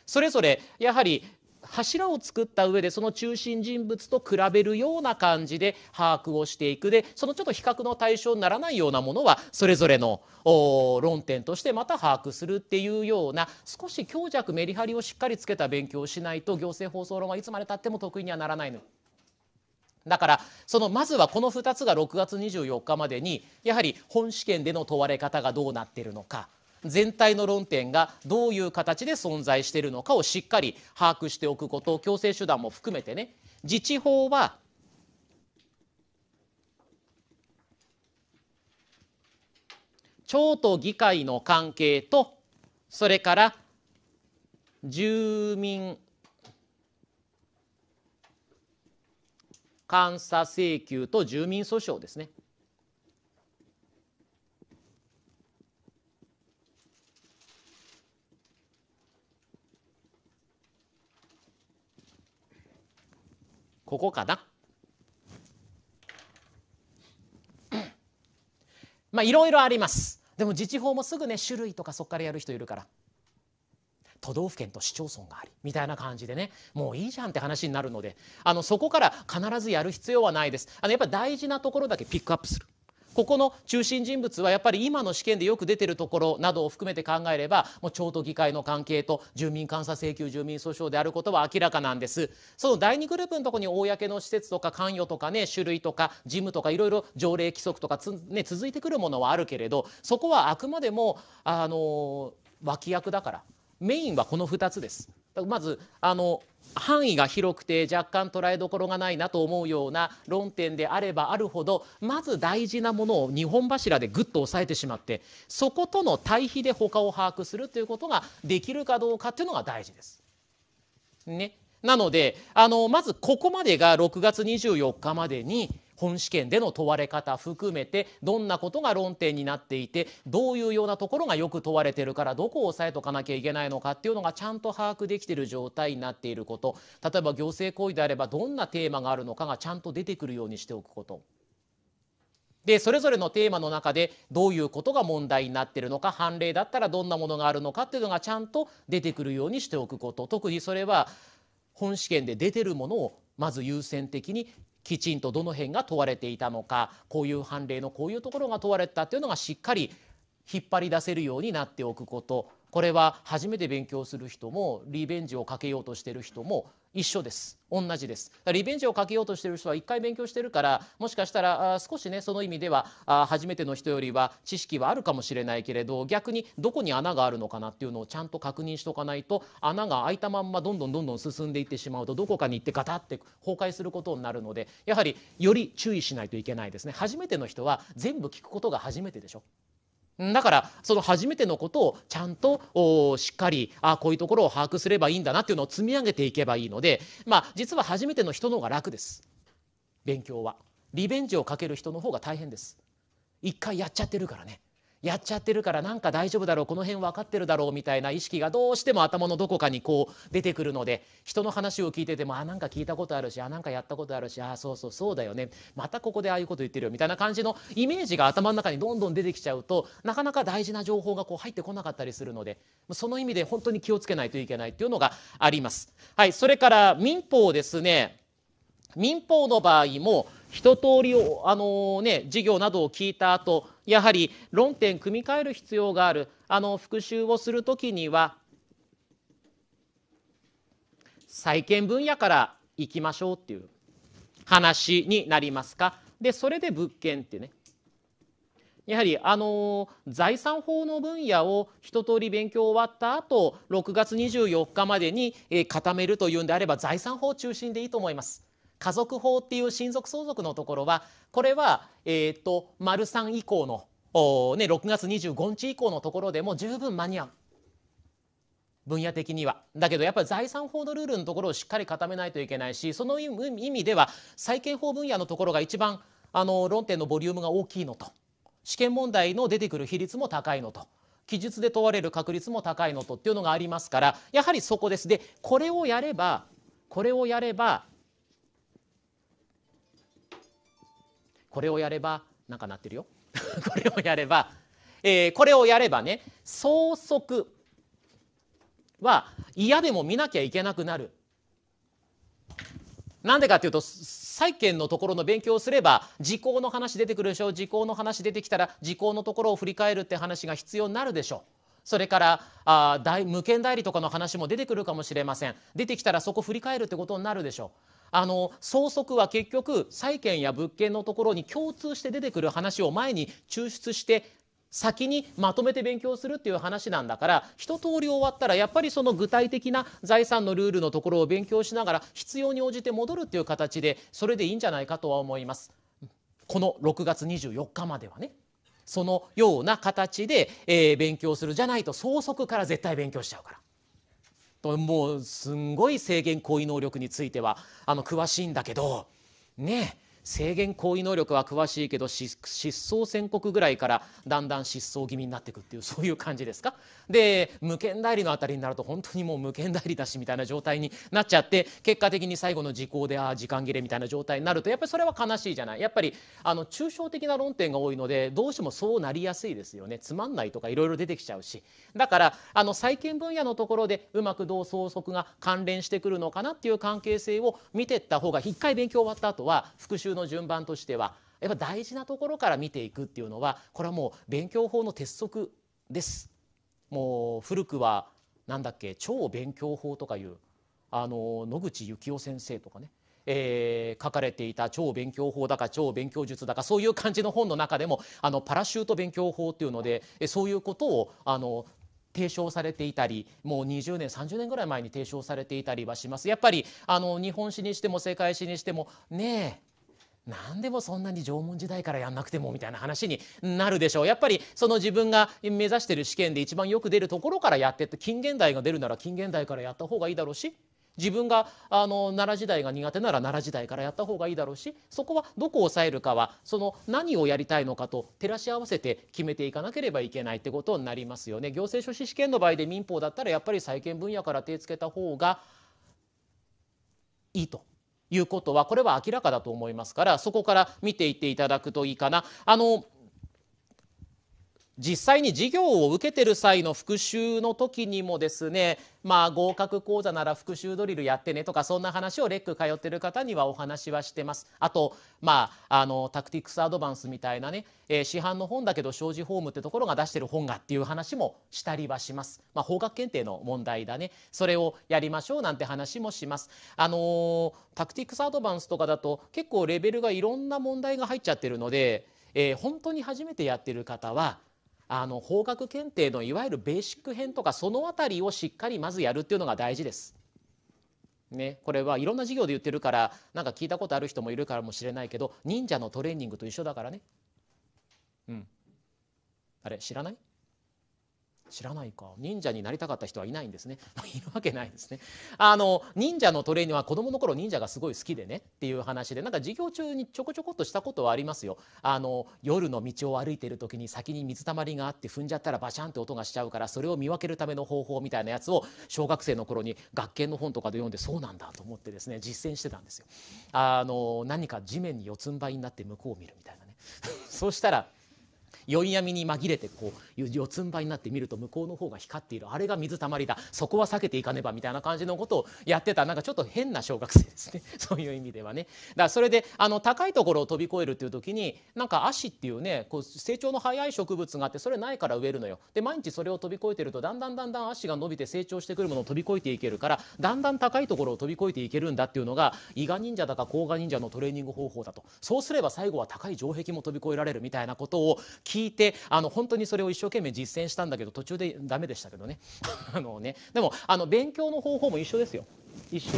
それぞれやはり柱を作った上でその中心人物と比べるような感じで把握をしていくでそのちょっと比較の対象にならないようなものはそれぞれの論点としてまた把握するっていうような少し強弱メリハリをしっかりつけた勉強をしないと行政放送論はいつまでたっても得意にはならないの。だからそのまずはこの2つが6月24日までにやはり本試験での問われ方がどうなってるのか全体の論点がどういう形で存在しているのかをしっかり把握しておくこと強制手段も含めてね自治法は町と議会の関係とそれから住民監査請求と住民訴訟ですねここかな。まあいろいろあります。でも自治法もすぐね種類とかそこからやる人いるから。都道府県と市町村がありみたいな感じでねもういいじゃんって話になるのであのそこから必ずやる必要はないですあのやっぱ大事なところだけピックアップするここの中心人物はやっぱり今の試験でよく出てるところなどを含めて考えればもう町と議会の関係と住民監査請求住民訴訟であることは明らかなんです。その第2グループのとこに公の施設とか関与とかね種類とか事務とかいろいろ条例規則とかね、続いてくるものはあるけれどそこはあくまでもあの脇役だからメインはこの2つです。まずあの範囲が広くて若干捉えどころがないなと思うような論点であればあるほどまず大事なものを2本柱でぐっと押さえてしまってそことの対比で他を把握するということができるかどうかっていうのが大事です。ね、なのであのまずここまでが6月24日までに本試験での問われ方含めてどんなことが論点になっていてどういうようなところがよく問われてるからどこを押さえとかなきゃいけないのかっていうのがちゃんと把握できてる状態になっていること例えば行政行為であればどんなテーマがあるのかがちゃんと出てくるようにしておくこと。でそれぞれのテーマの中でどういうことが問題になってるのか判例だったらどんなものがあるのかっていうのがちゃんと出てくるようにしておくこと特にそれは本試験で出てるものをまず優先的にきちんとどの辺が問われていたのかこういう判例のこういうところが問われたっていうのがしっかり引っ張り出せるようになっておくことこれは初めて勉強する人もリベンジをかけようとしてる人も一緒です。同じです。リベンジをかけようとしてる人は一回勉強してるから、もしかしたら少しね、その意味では初めての人よりは知識はあるかもしれないけれど、逆にどこに穴があるのかなっていうのをちゃんと確認しとかないと、穴が開いたまんまどんどんどんどん進んでいってしまうと、どこかに行ってガタって崩壊することになるので、やはりより注意しないといけないですね。初めての人は全部聞くことが初めてでしょ。だからその初めてのことをちゃんとおしっかりあこういうところを把握すればいいんだなっていうのを積み上げていけばいいのでまあ実は初めての人の方が楽です勉強はリベンジをかける人の方が大変です一回やっちゃってるからねやっちゃってるからなんか大丈夫だろうこの辺分かってるだろうみたいな意識がどうしても頭のどこかにこう出てくるので人の話を聞いててもあなんか聞いたことあるしあなんかやったことあるしあそうそうそうだよねまたここでああいうこと言ってるよみたいな感じのイメージが頭の中にどんどん出てきちゃうとなかなか大事な情報がこう入ってこなかったりするのでその意味で本当に気をつけないといけないっていうのがあります。はい、それから民法ですね民法の場合も一通りを、あのね、授業などを聞いた後やはり論点組み替える必要があるあの復習をする時には債権分野からいきましょうっていう話になりますかでそれで物件ってねやはりあの財産法の分野を一通り勉強終わった後6月24日までに、え固めるというんであれば財産法中心でいいと思います。家族法っていう親族相続のところはこれは、えーと、丸3以降のお、ね、6月25日以降のところでも十分間に合う分野的にはだけどやっぱり財産法のルールのところをしっかり固めないといけないしその意味では債権法分野のところが一番あの論点のボリュームが大きいのと試験問題の出てくる比率も高いのと記述で問われる確率も高いのとっていうのがありますからやはりそこですでこれをやればこれをやればこれをやればなんかなってるよ これをやれば、えー、これをやればね相則は嫌でも見なきゃいけなくなるなんでかっていうと債権のところの勉強をすれば時効の話出てくるでしょ時効の話出てきたら時効のところを振り返るって話が必要になるでしょそれからあ無権代理とかの話も出てくるかもしれません出てきたらそこ振り返るってことになるでしょうあの相続は結局債権や物件のところに共通して出てくる話を前に抽出して先にまとめて勉強するっていう話なんだから一通り終わったらやっぱりその具体的な財産のルールのところを勉強しながら必要に応じて戻るっていう形でそれでいいんじゃないかとは思います。この6月24日まではねそのような形で、えー、勉強するじゃないと相続から絶対勉強しちゃうから。ともうすんごい制限行為能力についてはあの詳しいんだけどねえ制限行為能力は詳しいけど失踪宣告ぐらいからだんだん失踪気味になっていくっていうそういう感じですかで無権代理の辺りになると本当にもう無権代理だしみたいな状態になっちゃって結果的に最後の時効であ時間切れみたいな状態になるとやっぱりそれは悲しいじゃないやっぱりあの抽象的な論点が多いのでどうしてもそうなりやすいですよねつまんないとかいろいろ出てきちゃうしだからあの債権分野のところでうまく同相則が関連してくるのかなっていう関係性を見てった方が一回勉強終わった後は復習の順番としてはやっぱ大事なところから見ていくっていうのはこれはもう勉強法の鉄則です。もう古くはなんだっけ超勉強法とかいうあの野口幸男先生とかねえー、書かれていた超勉強法だか超勉強術だかそういう感じの本の中でもあのパラシュート勉強法っていうのでそういうことをあの提唱されていたりもう20年30年ぐらい前に提唱されていたりはしますやっぱりあの日本史にしても世界史にしてもねえ何でもそんなに縄文時代からやんなくてもみたいな話になるでしょうやっぱりその自分が目指してる試験で一番よく出るところからやってって近現代が出るなら近現代からやった方がいいだろうし自分があの奈良時代が苦手なら奈良時代からやった方がいいだろうしそこはどこを抑えるかはその何をやりたいのかと照らし合わせて決めていかなければいけないってことになりますよね。行政書士試験の場合で民法だったらやっぱり債権分野から手つけた方がいいということはこれは明らかだと思いますからそこから見ていっていただくといいかな。あの実際に事業を受けてる際の復習の時にもですね、まあ、合格講座なら復習ドリルやってねとかそんな話をレック通ってる方にはお話はしてます。あと、まあ、あのタクティクスアドバンスみたいなね、えー、市販の本だけど障子ホームってところが出してる本がっていう話もしたりはします。まあ、法学検定の問題だねそれをやりましょうなんて話もします。あのー、タクティクスアドバンスとかだと結構レベルがいろんな問題が入っちゃってるので、えー、本当に初めてやってる方はあの法学検定のいわゆるベーシック編とかその辺りをしっかりまずやるっていうのが大事です。ね、これはいろんな授業で言ってるからなんか聞いたことある人もいるかもしれないけど忍者のトレーニングと一緒だからね。うん、あれ知らない知らないか忍者になりたかった人はいないんですね いるわけないですねあの忍者のトレーニングは子供の頃忍者がすごい好きでねっていう話でなんか授業中にちょこちょこっとしたことはありますよあの夜の道を歩いている時に先に水たまりがあって踏んじゃったらバシャンって音がしちゃうからそれを見分けるための方法みたいなやつを小学生の頃に学研の本とかで読んでそうなんだと思ってですね実践してたんですよあの何か地面に四つん這いになって向こうを見るみたいなね そうしたら宵闇に紛れてこう四つん這いになって見ると向こうの方が光っているあれが水たまりだそこは避けていかねばみたいな感じのことをやってたなんかちょっと変な小学生ですねそういう意味ではね。だそれであの高いところを飛び越えるっていう時になんか足っていうねこう成長の早い植物があってそれないから植えるのよ。で毎日それを飛び越えてるとだんだんだんだん足が伸びて成長してくるものを飛び越えていけるからだんだん高いところを飛び越えていけるんだっていうのが伊賀忍者だか甲賀忍者のトレーニング方法だとそうすれば最後は高い城壁も飛び越えられるみたいなことを聞聞いてあの本当にそれを一生懸命実践したんだけど途中でダメでしたけどね あのねでもあの勉強の方法も一緒ですよ一緒。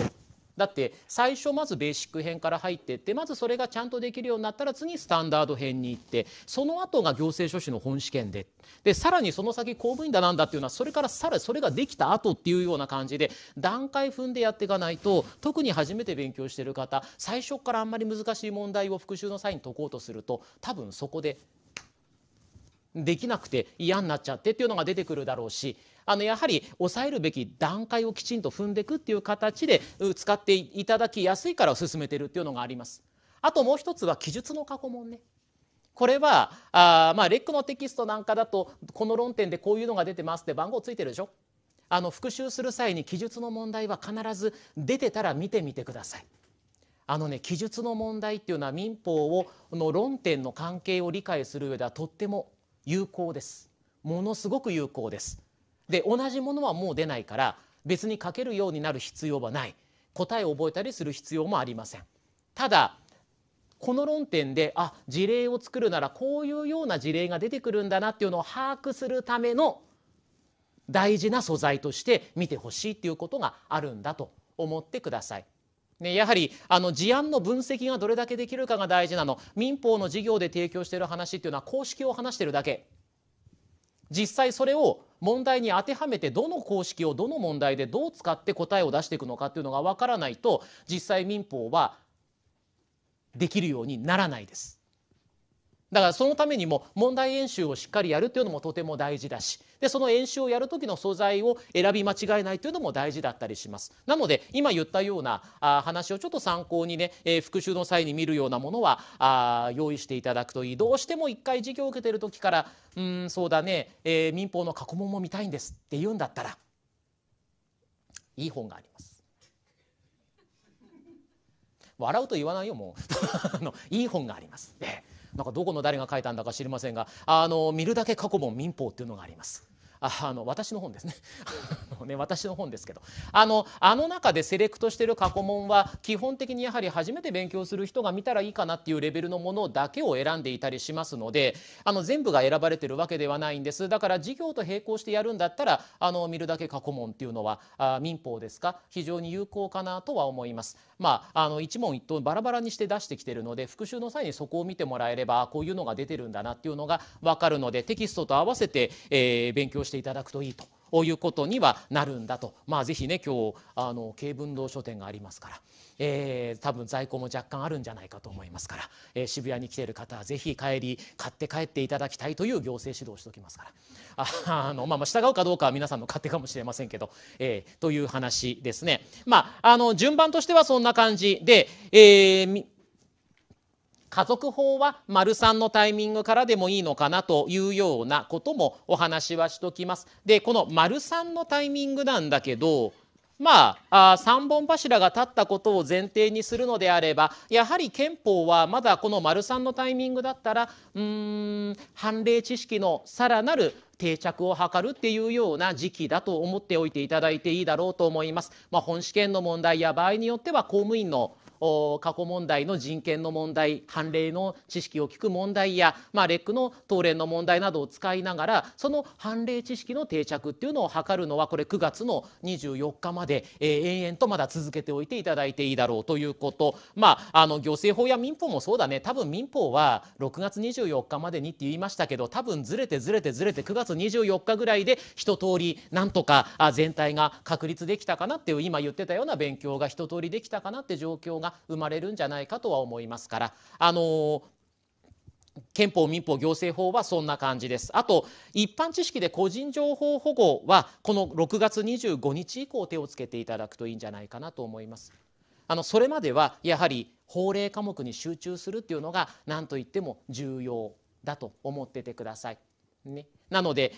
だって最初まずベーシック編から入っていってまずそれがちゃんとできるようになったら次スタンダード編に行ってその後が行政書士の本試験ででさらにその先公務員だなんだっていうのはそれからさらにそれができた後っていうような感じで段階踏んでやっていかないと特に初めて勉強してる方最初からあんまり難しい問題を復習の際に解こうとすると多分そこでできなくて嫌になっちゃってっていうのが出てくるだろうしあのやはり抑えるべき段階をきちんと踏んでいくっていう形で使っていただきやすいから進めてるっていうのがあります。あともう一つは記述の過去問ね。これはあまあレックのテキストなんかだとこの論点でこういうのが出てますって番号ついてるでしょあの復習する際に記述の問題は必ず出てたら見てみてください。あのね記述の問題っていうのは民法をの論点の関係を理解する上ではとっても有効です。ものすごく有効です。で同じものはもう出ないから別に書けるようになる必要はない答えを覚えたりする必要もありません。ただこの論点であ事例を作るならこういうような事例が出てくるんだなっていうのを把握するための大事な素材として見てほしいっていうことがあるんだと思ってください。ね、やはりあの事案の分析がどれだけできるかが大事なの民法の事業で提供している話っていうのは公式を話してるだけ実際それを問題に当てはめてどの公式をどの問題でどう使って答えを出していくのかっていうのが分からないと実際民法はできるようにならないです。だからそのためにも問題演習をしっかりやるというのもとても大事だしでその演習をやる時の素材を選び間違えないというのも大事だったりします。なので今言ったようなあ話をちょっと参考にね、えー、復習の際に見るようなものはあ用意していただくといいどうしても一回授業を受けてる時から「うんそうだね、えー、民法の過去問も見たいんです」って言うんだったらいい本があります。笑うと言わないよもう あのいい本があります。ねなんかどこの誰が書いたんだか知りませんがあの見るだけ過去問民法っていうのがあります。あの私の本ですね ね私の本ですけどあのあの中でセレクトしている過去問は基本的にやはり初めて勉強する人が見たらいいかなっていうレベルのものだけを選んでいたりしますのであの全部が選ばれてるわけではないんですだから授業と並行してやるんだったらあの見るだけ過去問っていうのはあ民法ですか非常に有効かなとは思います。まあ、あの一問一答バラバラにして出してきているので復習の際にそこを見てもらえればこういうのが出てるんだなっていうのが分かるのでテキストと合わせて、えー、勉強していただくといいと。いうことにはなるんだと、まあ、ぜひね今日あの軽文堂書店がありますから、えー、多分在庫も若干あるんじゃないかと思いますから、えー、渋谷に来ている方は是非帰り買って帰っていただきたいという行政指導をしておきますからあ あの、ままあ従うかどうかは皆さんの勝手かもしれませんけど、えー、という話ですね。まあ、あの順番としてはそんな感じで、えー家族法は丸3のタイミングからでもいいのかなというようなこともお話はしときます。でこの丸3のタイミングなんだけどまあ、あ3本柱が立ったことを前提にするのであればやはり憲法はまだこの丸3のタイミングだったらうん判例知識のさらなる定着を図るっていうような時期だと思っておいていただいていいだろうと思います。まあ、本試験の問題や場合によっては公務員の過去問題の人権の問題判例の知識を聞く問題や、まあ、レックの当連の問題などを使いながらその判例知識の定着っていうのを図るのはこれ9月の24日まで、えー、延々とまだ続けておいていただいていいだろうということまああの行政法や民法もそうだね多分民法は6月24日までにって言いましたけど多分ずれてずれてずれて9月24日ぐらいで一通りなんとか全体が確立できたかなっていう今言ってたような勉強が一通りできたかなって状況がが生まれるんじゃないかとは思いますから、あのー憲法民法行政法はそんな感じですあと一般知識で個人情報保護はこの6月25日以降手をつけていただくといいんじゃないかなと思いますあのそれまではやはり法令科目に集中するっていうのが何と言っても重要だと思っててくださいねなので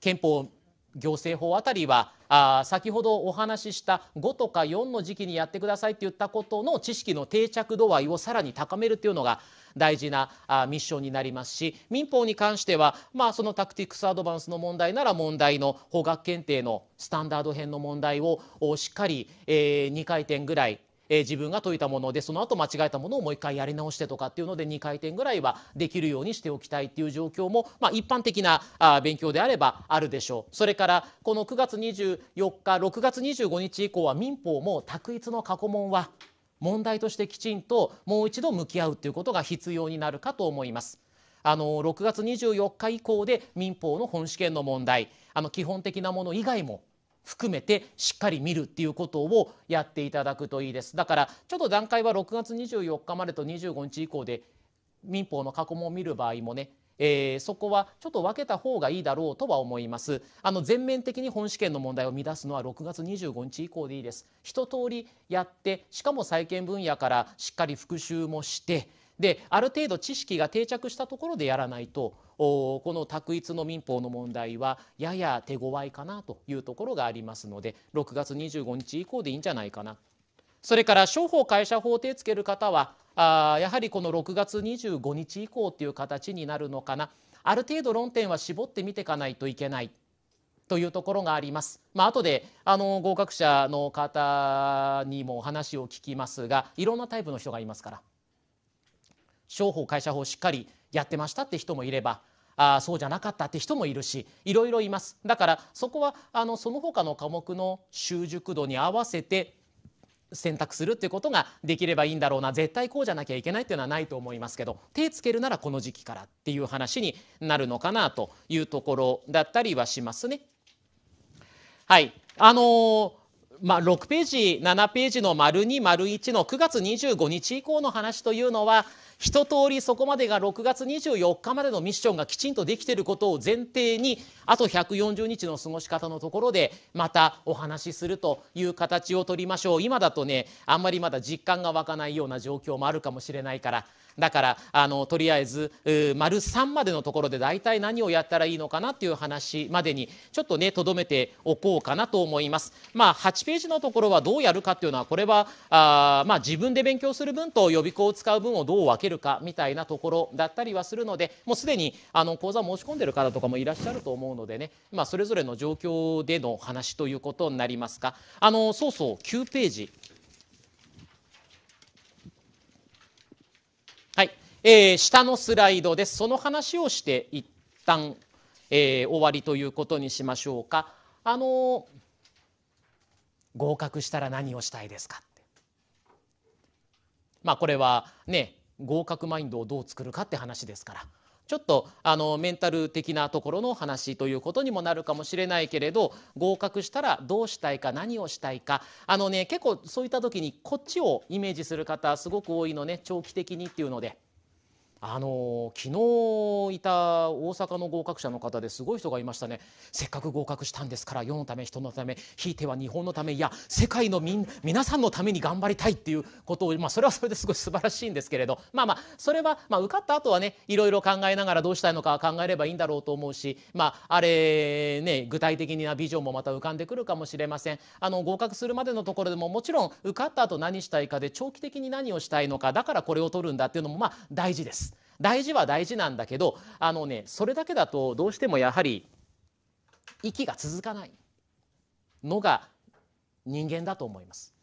憲法行政法あたりはあ先ほどお話しした5とか4の時期にやってくださいって言ったことの知識の定着度合いをさらに高めるというのが大事なあミッションになりますし民法に関しては、まあ、そのタクティクスアドバンスの問題なら問題の法学検定のスタンダード編の問題をしっかり、えー、2回転ぐらいえー、自分が解いたものでその後間違えたものをもう一回やり直してとかっていうので2回転ぐらいはできるようにしておきたいっていう状況も、まあ、一般的なあ勉強であればあるでしょう。それからこの9月24日6月25日以降は民法も択一の過去問は問題としてきちんともう一度向き合うということが必要になるかと思います。あの6月24日以降で民法の本試験の問題あの基本的なもの以外も含めてしっかり見るっていうことをやっていただくといいです。だからちょっと段階は6月24日までと25日以降で民法の過去問を見る場合もねえー、そこはちょっと分けた方がいいだろうとは思いますあの全面的に本試験の問題を乱すのは6月25日以降でいいです一通りやってしかも債権分野からしっかり復習もしてである程度知識が定着したところでやらないとこの択一の民法の問題はやや手強いかなというところがありますので6月25日以降でいいんじゃないかなそれから商法会社法を手つける方はあやはりこの6月25日以降っていう形になるのかなある程度論点は絞って見ていかないといけないというところがあります。まあ後であの合格者の方にもお話を聞きますがいろんなタイプの人がいますから商法会社法しっかりやってましたって人もいればあそうじゃなかったって人もいるしいろいろいますだからそこはあのその他の科目の習熟度に合わせて選択するっていうことができればいいんだろうな絶対こうじゃなきゃいけないっていうのはないと思いますけど手つけるならこの時期からっていう話になるのかなというところだったりはしますね。はいあのー、まあ、6ページ7ページの丸2丸1の9月25日以降の話というのは一通りそこまでが6月24日までのミッションがきちんとできていることを前提にあと140日の過ごし方のところでまたお話しするという形をとりましょう今だとねあんまりまだ実感が湧かないような状況もあるかもしれないからだからあのとりあえず丸3までのところで大体何をやったらいいのかなっていう話までにちょっとねとどめておこうかなと思います。まあ、8ページのところはどうやるかっていうのはこれはあ、まあ、自分で勉強する分と予備校を使う分をどう分けるかみたいなところだったりはするのでもうすでにあの講座申し込んでる方とかもいらっしゃると思うのでね、まあ、それぞれの状況での話ということになりますかあのそうそう9ページはい、えー、下のスライドですその話をして一旦、えー、終わりということにしましょうか。あの合格したら何をしたいですかまあこれはね合格マインドをどう作るかって話ですから。ちょっとあのメンタル的なところの話ということにもなるかもしれないけれど合格したらどうしたいか何をしたいかあのね結構そういった時にこっちをイメージする方すごく多いのね長期的にっていうので。あの昨日いた大阪の合格者の方ですごい人がいましたねせっかく合格したんですから世のため人のためひいては日本のためいや世界のみ皆さんのために頑張りたいっていうことを、まあ、それはそれですごい素晴らしいんですけれどまあまあそれは、まあ、受かった後はねいろいろ考えながらどうしたいのか考えればいいんだろうと思うし、まあ、あれね具体的なビジョンもまた浮かんでくるかもしれませんあの合格するまでのところでももちろん受かった後何したいかで長期的に何をしたいのかだからこれを取るんだっていうのもまあ大事です。大事は大事なんだけどあのねそれだけだとどうしてもやはり息が続かないのが人間だと思います。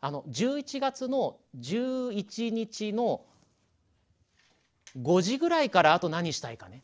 あの11月の11日の5時ぐらいからあと何したいかね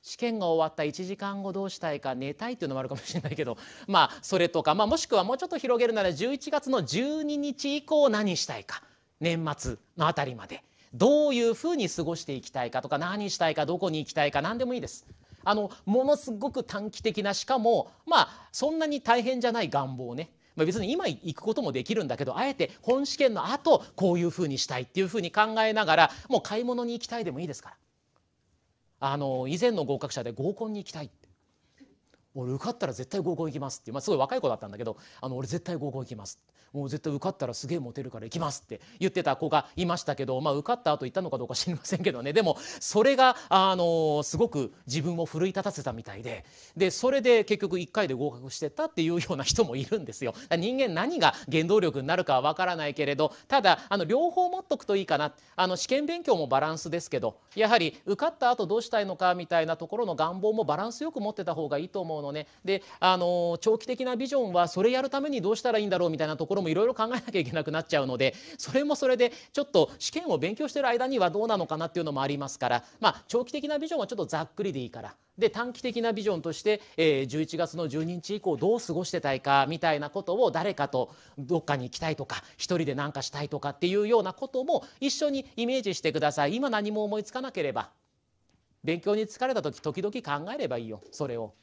試験が終わった1時間後どうしたいか寝たいっていうのもあるかもしれないけどまあそれとか、まあ、もしくはもうちょっと広げるなら11月の12日以降何したいか年末のあたりまでどういうふうに過ごしていきたいかとか何したいかどこに行きたいか何でもいいです。あのものすごく短期的なしかもまあそんなに大変じゃない願望ね。まあ、別に今行くこともできるんだけどあえて本試験のあとこういうふうにしたいっていうふうに考えながらもう買い物に行きたいでもいいですからあの以前の合格者で合コンに行きたい俺受かったら絶対合コン行きますってまあ、すごい若い子だったんだけどあの俺絶対合コン行きますもう絶対受かったらすげえモテるから行きますって言ってた子がいましたけど、まあ、受かった後行ったのかどうか知りませんけどねでもそれが、あのすごく自分を奮い立たせたみたいででそれで結局1回で合格してたっていうような人もいるんですよ。人間何が原動力になるかは分からないけれどただあの両方持っとくといいかなあの試験勉強もバランスですけどやはり受かった後どうしたいのかみたいなところの願望もバランスよく持ってた方がいいと思うんものねであの長期的なビジョンはそれやるためにどうしたらいいんだろうみたいなところもいろいろ考えなきゃいけなくなっちゃうのでそれもそれでちょっと試験を勉強してる間にはどうなのかなっていうのもありますから、まあ、長期的なビジョンはちょっとざっくりでいいからで短期的なビジョンとして、えー、11月の12日以降どう過ごしてたいかみたいなことを誰かとどっかに行きたいとか一人で何かしたいとかっていうようなことも一緒にイメージしてください今何も思いつかなければ勉強に疲れた時時々考えればいいよそれを。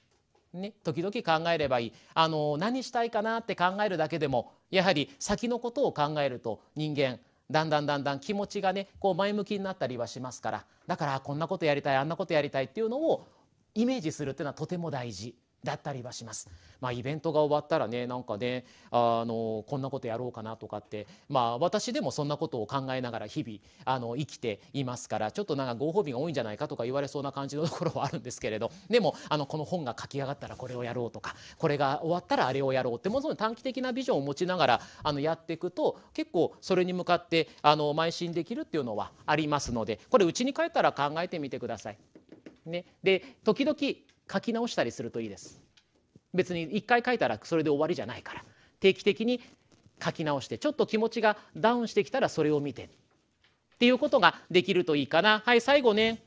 ね、時々考えればいいあの何したいかなって考えるだけでもやはり先のことを考えると人間だんだんだんだん気持ちがねこう前向きになったりはしますからだからこんなことやりたいあんなことやりたいっていうのをイメージするっていうのはとても大事だったりはします。まあ、イベントが終わったらねなんかねあのこんなことやろうかなとかって、まあ、私でもそんなことを考えながら日々あの生きていますからちょっとなんかご褒美が多いんじゃないかとか言われそうな感じのところはあるんですけれどでもあのこの本が書き上がったらこれをやろうとかこれが終わったらあれをやろうってものすごい短期的なビジョンを持ちながらあのやっていくと結構それに向かってあの邁進できるっていうのはありますのでこれうちに帰ったら考えてみてください。ね、で時々書き直したりするといいです別に1回書いたらそれで終わりじゃないから定期的に書き直してちょっと気持ちがダウンしてきたらそれを見てっていうことができるといいかなはい最後ね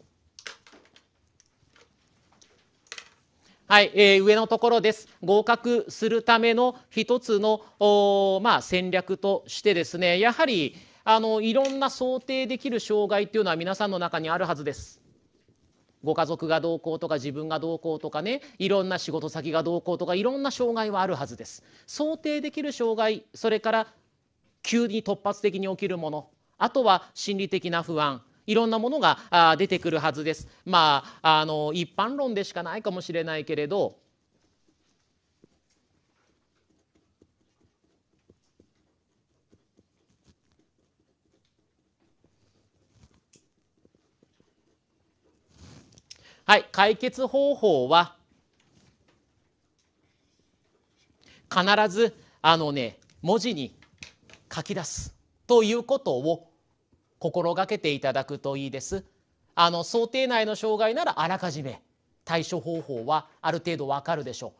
はい、えー、上のところです合格するための一つのまあ、戦略としてですねやはりあのいろんな想定できる障害っていうのは皆さんの中にあるはずです。ご家族が同行とか自分が同行とかねいろんな仕事先が同行とかいろんな障害はあるはずです。想定できる障害それから急に突発的に起きるものあとは心理的な不安いろんなものが出てくるはずです。まあ、あの一般論でしかないかもしれないけれどはい、解決方法は必ずあのね文字に書き出すということを心がけていただくといいです。あの想定内の障害ならあらかじめ対処方法はある程度わかるでしょ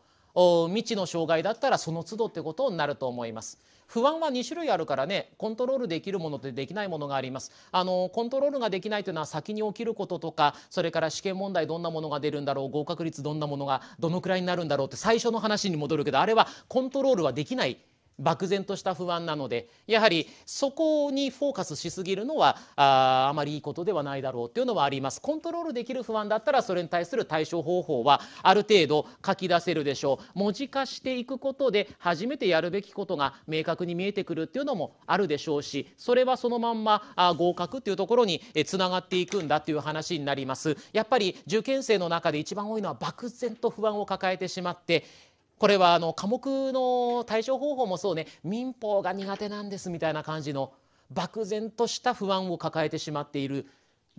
う。未知の障害だったらその都度ってことになると思います。不安は2種類あるからねコントロールできるものとできないものがありますあのコントロールができないというのは先に起きることとかそれから試験問題どんなものが出るんだろう合格率どんなものがどのくらいになるんだろうって最初の話に戻るけどあれはコントロールはできない漠然とした不安なのでやはりそこにフォーカスしすぎるのはああまりいいことではないだろうというのはありますコントロールできる不安だったらそれに対する対処方法はある程度書き出せるでしょう文字化していくことで初めてやるべきことが明確に見えてくるっていうのもあるでしょうしそれはそのまんまあ合格っていうところにつながっていくんだっていう話になりますやっぱり受験生の中で一番多いのは漠然と不安を抱えてしまってこれはあの科目の対処方法もそうね民法が苦手なんですみたいな感じの漠然とした不安を抱えてしまっている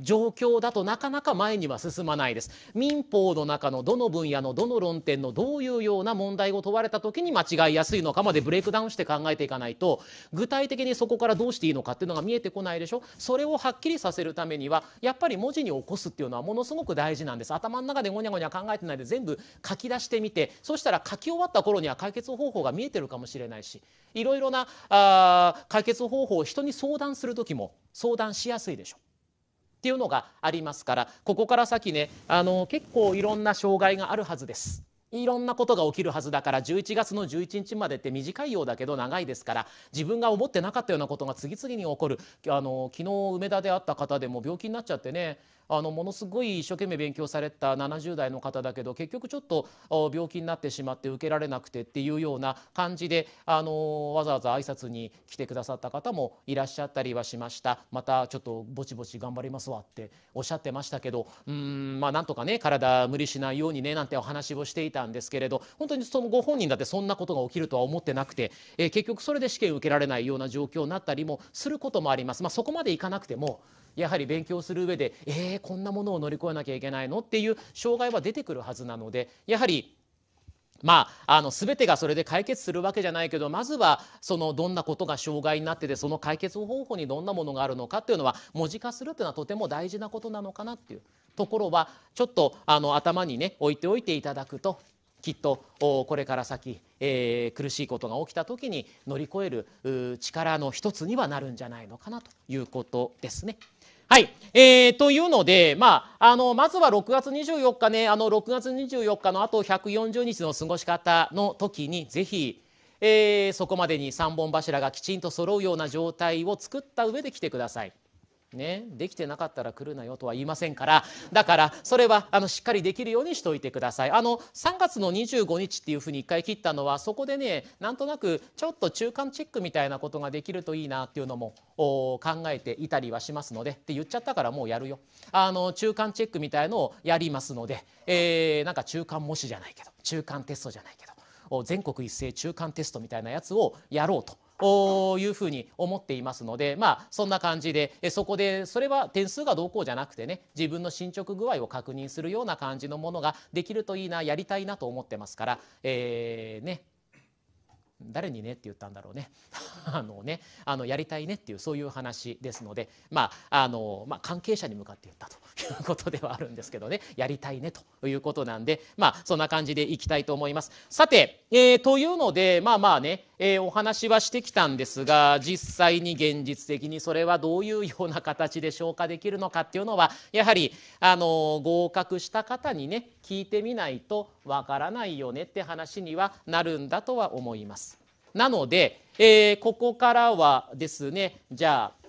状況だとなかなか前には進まないです民法の中のどの分野のどの論点のどういうような問題を問われた時に間違いやすいのかまでブレイクダウンして考えていかないと具体的にそこからどうしていいのかっていうのが見えてこないでしょそれをはっきりさせるためにはやっぱり文字に起こすっていうのはものすごく大事なんです頭の中でごにゃごにゃ考えてないで全部書き出してみてそしたら書き終わった頃には解決方法が見えてるかもしれないしいろいろなあ解決方法を人に相談する時も相談しやすいでしょっていうのがありますからここから先ねあの結構いろんな障害があるはずです。いろんなことが起きるはずだから11月の11日までって短いようだけど長いですから自分が思ってなかったようなことが次々に起こるあの昨日梅田で会った方でも病気になっちゃってねあのものすごい一生懸命勉強された70代の方だけど結局ちょっと病気になってしまって受けられなくてっていうような感じであのわざわざ挨拶に来てくださった方もいらっしゃったりはしましたまたちょっとぼちぼち頑張りますわっておっしゃってましたけどうんまあなんとかね体無理しないようにねなんてお話をしていたんですけれど本当にそのご本人だってそんなことが起きるとは思ってなくて、えー、結局それで試験受けられないような状況になったりもすることもあります。まあ、そこまでいかなくてもやはり勉強する上でえー、こんなものを乗り越えなきゃいけないのっていう障害は出てくるはずなのでやはりまあ、あの全てがそれで解決するわけじゃないけどまずはそのどんなことが障害になっててその解決方法にどんなものがあるのかっていうのは文字化するっていうのはとても大事なことなのかなっていうところはちょっとあの頭にね置いておいていただくときっとこれから先、え苦しいことが起きた時に乗り越える力の一つにはなるんじゃないのかなということですね。はい。えー、というので、まあ、あの、まずは6月24日ね、あの、6月24日のあと140日の過ごし方の時に、ぜひ、えー、そこまでに3本柱がきちんと揃うような状態を作った上で来てください。ね、できてなかったら来るなよとは言いませんからだからそれはあのしっかりできるようにしておいてくださいあの3月の25日っていうふうに1回切ったのはそこでねなんとなくちょっと中間チェックみたいなことができるといいなっていうのも考えていたりはしますのでって言っちゃったからもうやるよあの中間チェックみたいのをやりますので、えー、なんか中間模試じゃないけど中間テストじゃないけど全国一斉中間テストみたいなやつをやろうというふうに思っていますのでまあそんな感じでそこでそれは点数がどうこうじゃなくてね自分の進捗具合を確認するような感じのものができるといいなやりたいなと思ってますから、えー、ね誰にねって言ったんだろうね あのねあのやりたいねっていうそういう話ですので、まああのまあ、関係者に向かって言ったということではあるんですけどねやりたいねということなんで、まあ、そんな感じでいきたいと思います。さて、えー、というのでまあまあねえー、お話はしてきたんですが実際に現実的にそれはどういうような形で消化できるのかっていうのはやはりあの合格した方にね聞いてみないとわからないよねって話にはなるんだとは思います。なので、えー、ここからはですねじゃあ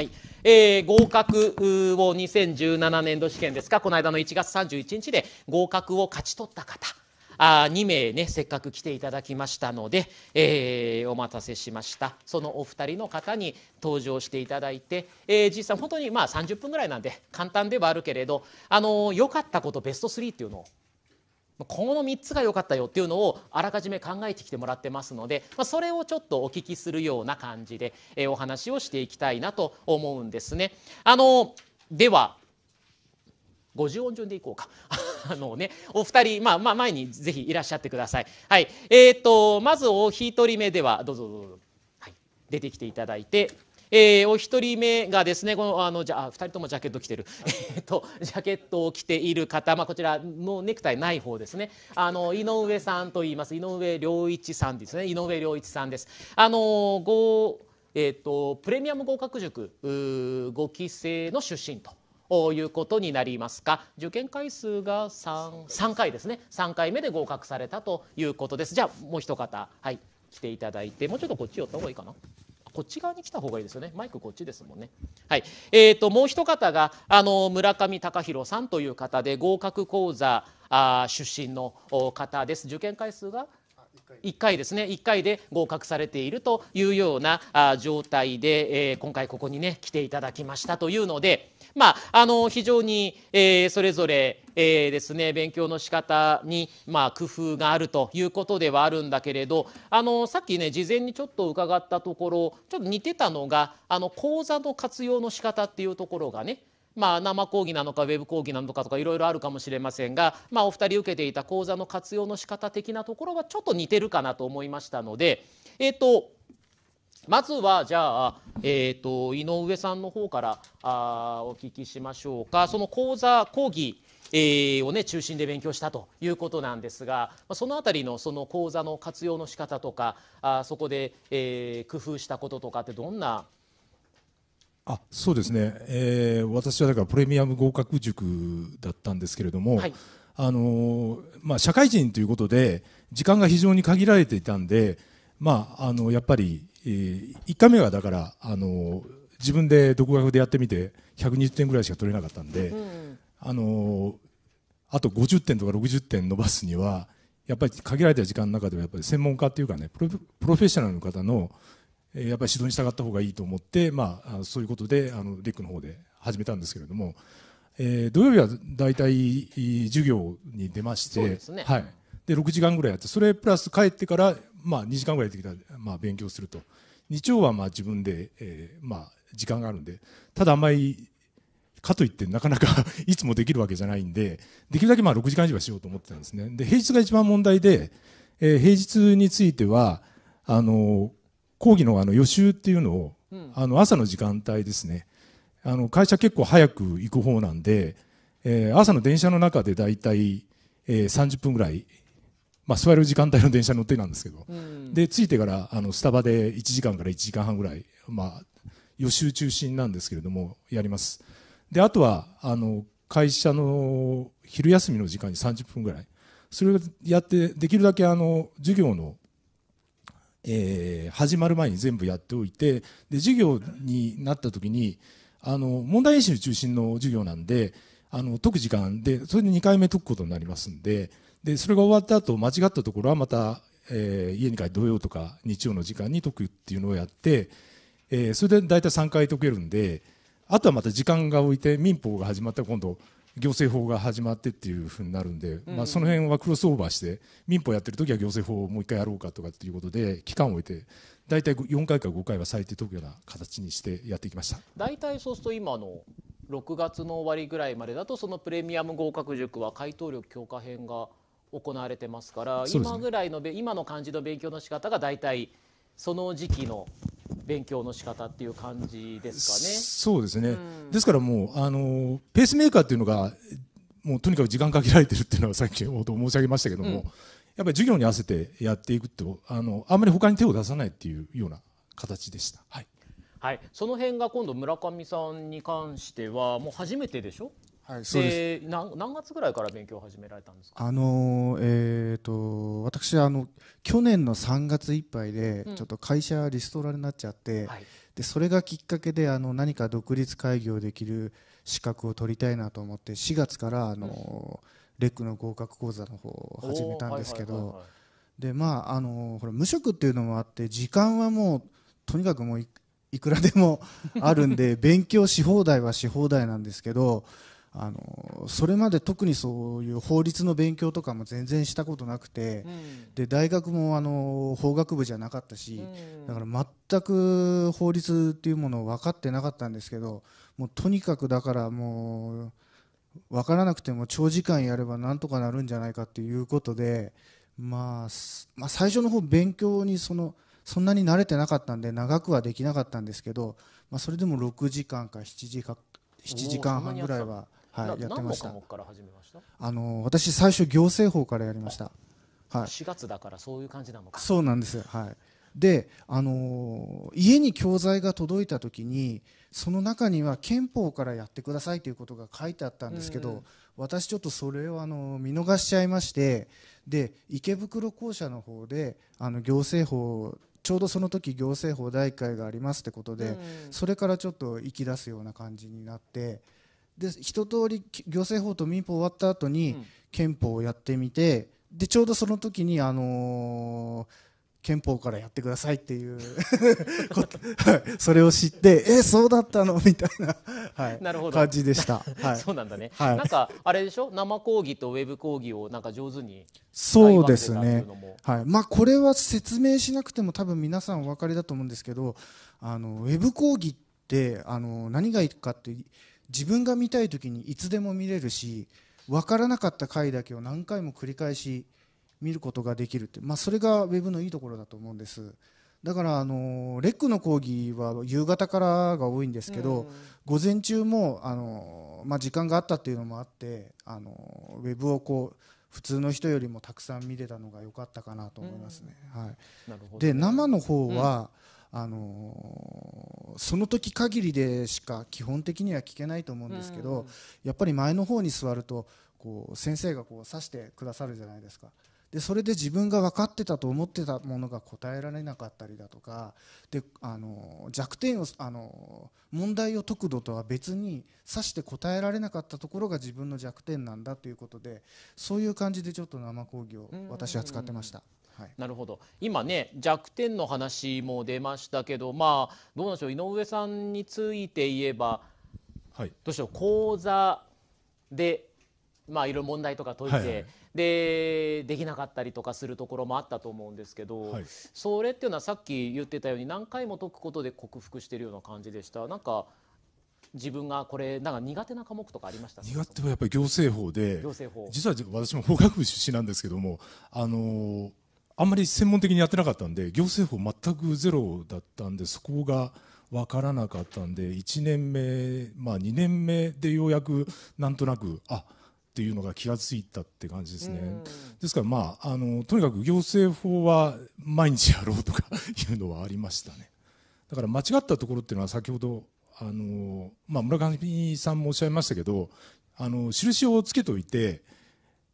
はい。えー、合格を2017年度試験ですか、この間の1月31日で合格を勝ち取った方。あ2名ねせっかく来ていただきましたので、えー、お待たせしましたそのお二人の方に登場していただいて、えー、実際本当にまあ30分ぐらいなんで簡単ではあるけれどあの良、ー、かったことベスト3っていうのをこの3つが良かったよっていうのをあらかじめ考えてきてもらってますので、まあ、それをちょっとお聞きするような感じで、えお話をしていきたいなと思うんですね。あのでは50音順でいこうか。あのね、お二人、まあ、まあ、前にぜひいらっしゃってください。はい。えっ、ー、と、まずお一人目では、どうぞどうぞ。はい。出てきていただいて。えー、お一人目がですねこのあのじゃあ2人ともジャケット着てる、えと、ジャケットを着ている方、まあ、こちらのネクタイない方ですねあの井上さんといいます井上良一さんですね井上良一さんです。あのごえーと、プレミアム合格塾5期生の出身とういうことになりますか受験回数が 3, 3回ですね3回目で合格されたということですじゃあもう一方はい来ていただいてもうちょっとこっち寄った方がいいかな。こっち側に来た方がいいですよねマイクこっちですもんね。はいえーと、もう一方があの村上隆弘さんという方で合格講座あ出身の方です。受験回数が1回ですね1回で合格されているというような状態で、え今回ここにね来ていただきましたというのでまあ、あの非常に、えー、それぞれ、えー、ですね勉強の仕方にまあ工夫があるということではあるんだけれどあのさっきね事前にちょっと伺ったところちょっと似てたのがあの講座の活用の仕方っていうところがねまあ、生講義なのかウェブ講義なのかとかいろいろあるかもしれませんが、まあ、お二人受けていた講座の活用の仕方的なところはちょっと似てるかなと思いましたので、えっ、とまずはじゃあ、えーと、井上さんの方からあお聞きしましょうかその講座講義、えー、をね中心で勉強したということなんですがその辺りのその講座の活用の仕方とかあそこで、えー、工夫したこととかってどんなあそうですね、えー、私はだからプレミアム合格塾だったんですけれども、はい、あのまあ、社会人ということで時間が非常に限られていたんで、まあ、あのやっぱりえー、1回目はだから、あの自分で独学でやってみて120点ぐらいしか取れなかったんで、うん、あのあと50点とか60点伸ばすにはやっぱり限られた時間の中ではやっぱり専門家っていうかねプロフェッショナルの方のやっぱり指導に従った方がいいと思って、まあ、そういうことであのレックの方で始めたんですけれども、えー、土曜日は大体授業に出まして、ね、はい、で6時間ぐらいやってそれプラス帰ってからまあ、2時間ぐらいできたら、まあ、勉強すると日曜はまあ自分で、えー、まあ時間があるんでただあんまりかといってなかなか いつもできるわけじゃないんでできるだけまあ6時間以上はしようと思ってたんですねで平日が一番問題で、えー、平日についてはあの講義のあの予習っていうのを、うん、あの朝の時間帯ですねあの会社結構早く行く方なんで、えー、朝の電車の中で大体、えー、30分ぐらいまあ、座る時間帯の電車に乗ってなんですけど、うん、で着いてからあのスタバで1時間から1時間半ぐらい、まあ、予習中心なんですけれどもやりますであとはあの会社の昼休みの時間に30分ぐらいそれをやってできるだけあの授業の、えー、始まる前に全部やっておいてで授業になった時にあの問題演習中心の授業なんであの解く時間でそれで2回目解くことになりますんででそれが終わった後間違ったところはまた、えー、家に帰って土曜とか日曜の時間に解くっていうのをやって、えー、それで大体3回解けるんであとはまた時間が置いて民法が始まったら今度行政法が始まってっていうふうになるんで、うん、まあ、その辺はクロスオーバーして民法やってる時は行政法をもう一回やろうかとかっていうことで期間を置いて大体4回か5回は最低解くような形にしてやってきました大体そうすると今の6月の終わりぐらいまでだとそのプレミアム合格塾は回答力強化編が行われてますから、ね、今ぐらいの今の漢字の勉強の仕方が大体その時期の勉強の仕方っていう感じですかね。そうですね、うん、ですからもうあのペースメーカーっていうのがもうとにかく時間限られてるっていうのはさっき申し上げましたけども、うん、やっぱり授業に合わせてやっていくとあのあんまり他に手を出さないっていうような形でした。はいはい、その辺が今度村上さんに関してはもう初めてでしょはい、そうです何何月ぐらいから勉強を始められたんですか、あのえーと、私あの去年の3月いっぱいで、ちょっと会社リストラになっちゃって、はい、でそれがきっかけであの何か独立開業できる資格を取りたいなと思って4月からあの、うん、レックの合格講座の方を始めたんですけど無職っていうのもあって時間はもうとにかくもういくらでもあるんで 勉強し放題はし放題なんですけどあのそれまで特にそういう法律の勉強とかも全然したことなくて、うん、で大学もあの法学部じゃなかったし、うん、だから全く法律っていうものを分かってなかったんですけどもうとにかくだからもう分からなくても長時間やればなんとかなるんじゃないかっていうことで、まあ、まあ最初の方勉強にその。そんなに慣れてなかったんで長くはできなかったんですけど、まあ、それでも6時間か7時か7時間半ぐらいははい、やってました。あの私最初行政法からやりました。はい。四月だからそういう感じなのか。そうなんです。はい。で、あのー、家に教材が届いたときにその中には憲法からやってくださいということが書いてあったんですけど、私ちょっとそれをあの見逃しちゃいましてで池袋校舎の方であの行政法ちょうどその時行政法第1回がありますってことで、それからちょっと行き出すような感じになって。で一通り行政法と民法終わった後に憲法をやってみて、うん、でちょうどその時にあのー憲法からやってくださいっていう それを知ってえそうだったの みたいな,、はい、なるほど感じでした、はい、そうなんだね、はい、なんかあれでしょ生講義とウェブ講義をなんか上手にそうですねはいまあこれは説明しなくても多分皆さんお分かりだと思うんですけどあのウェブ講義ってあの何がいいかって自分が見たい時にいつでも見れるし分からなかった回だけを何回も繰り返し見ることができるって、まあ、それが Web のいいところだと思うんですだからあのレックの講義は夕方からが多いんですけど、午前中もあの、まあ、時間があったっていうのもあってあの Web をこう普通の人よりもたくさん見れたのが良かったかなと思いますね。うん、はい、ね、で生の方は、あのその時限りでしか基本的には聞けないと思うんですけど、やっぱり前の方に座るとこう先生がこう指してくださるじゃないですか。でそれで自分が分かってたと思ってたものが答えられなかったりだとかであの弱点をあの問題を解く度とは別に指して答えられなかったところが自分の弱点なんだということでそういう感じでちょっと生講義を私は使ってました。うんうんうんはい、なるほど今ね弱点の話も出ましたけどまあどうなんでしょう井上さんについて言えば、はい、どうしよう講座でまあいろいろ問題とか解いて、はいはい、でできなかったりとかするところもあったと思うんですけど、はい、それっていうのはさっき言ってたように何回も解くことで克服してるような感じでした。なんか自分がこれなんか苦手な科目とかありました苦手はやっぱり行政法で行政法実は私も法学部出身なんですけどもあのあんまり専門的にやってなかったんで行政法全くゼロだったんでそこが分からなかったんで1年目、まあ、2年目でようやくなんとなくあっていうのが気が付いたって感じですね。ですから、まあ、あのとにかく行政法は毎日やろうとか いうのはありましたね。だから間違ったところっていうのは先ほどあの、まあ、村上さんもおっしゃいましたけどあの印をつけておいて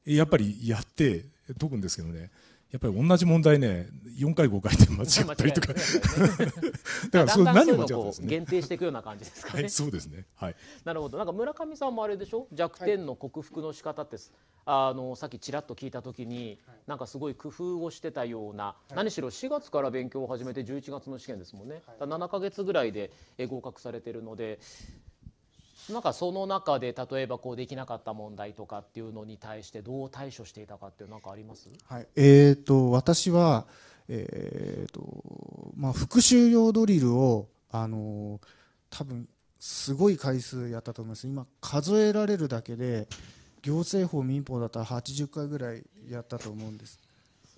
やっぱりやって解くんですけどねやっぱり同じ問題ね、四回、五回で間違ったりとか、だからそれ何を間違ったんですね。限定していくような感じですかね。はい、そうですね。はい。なるほど。なんか村上さんもあれでしょ。弱点の克服の仕方って、はい、あのさっきちらっと聞いたときに、なんかすごい工夫をしてたような、はい、何しろ四月から勉強を始めて十一月の試験ですもんね。はい、7か月ぐらいで合格されてるので。なんかその中で例えばこうできなかった問題とかっていうのに対してどう対処していたかっていうなんかあります？はい、えっ、ー、と私はえっ、ー、とまあ復習用ドリルをあの多分すごい回数やったと思います。今数えられるだけで行政法民法だったら80回ぐらいやったと思うんです。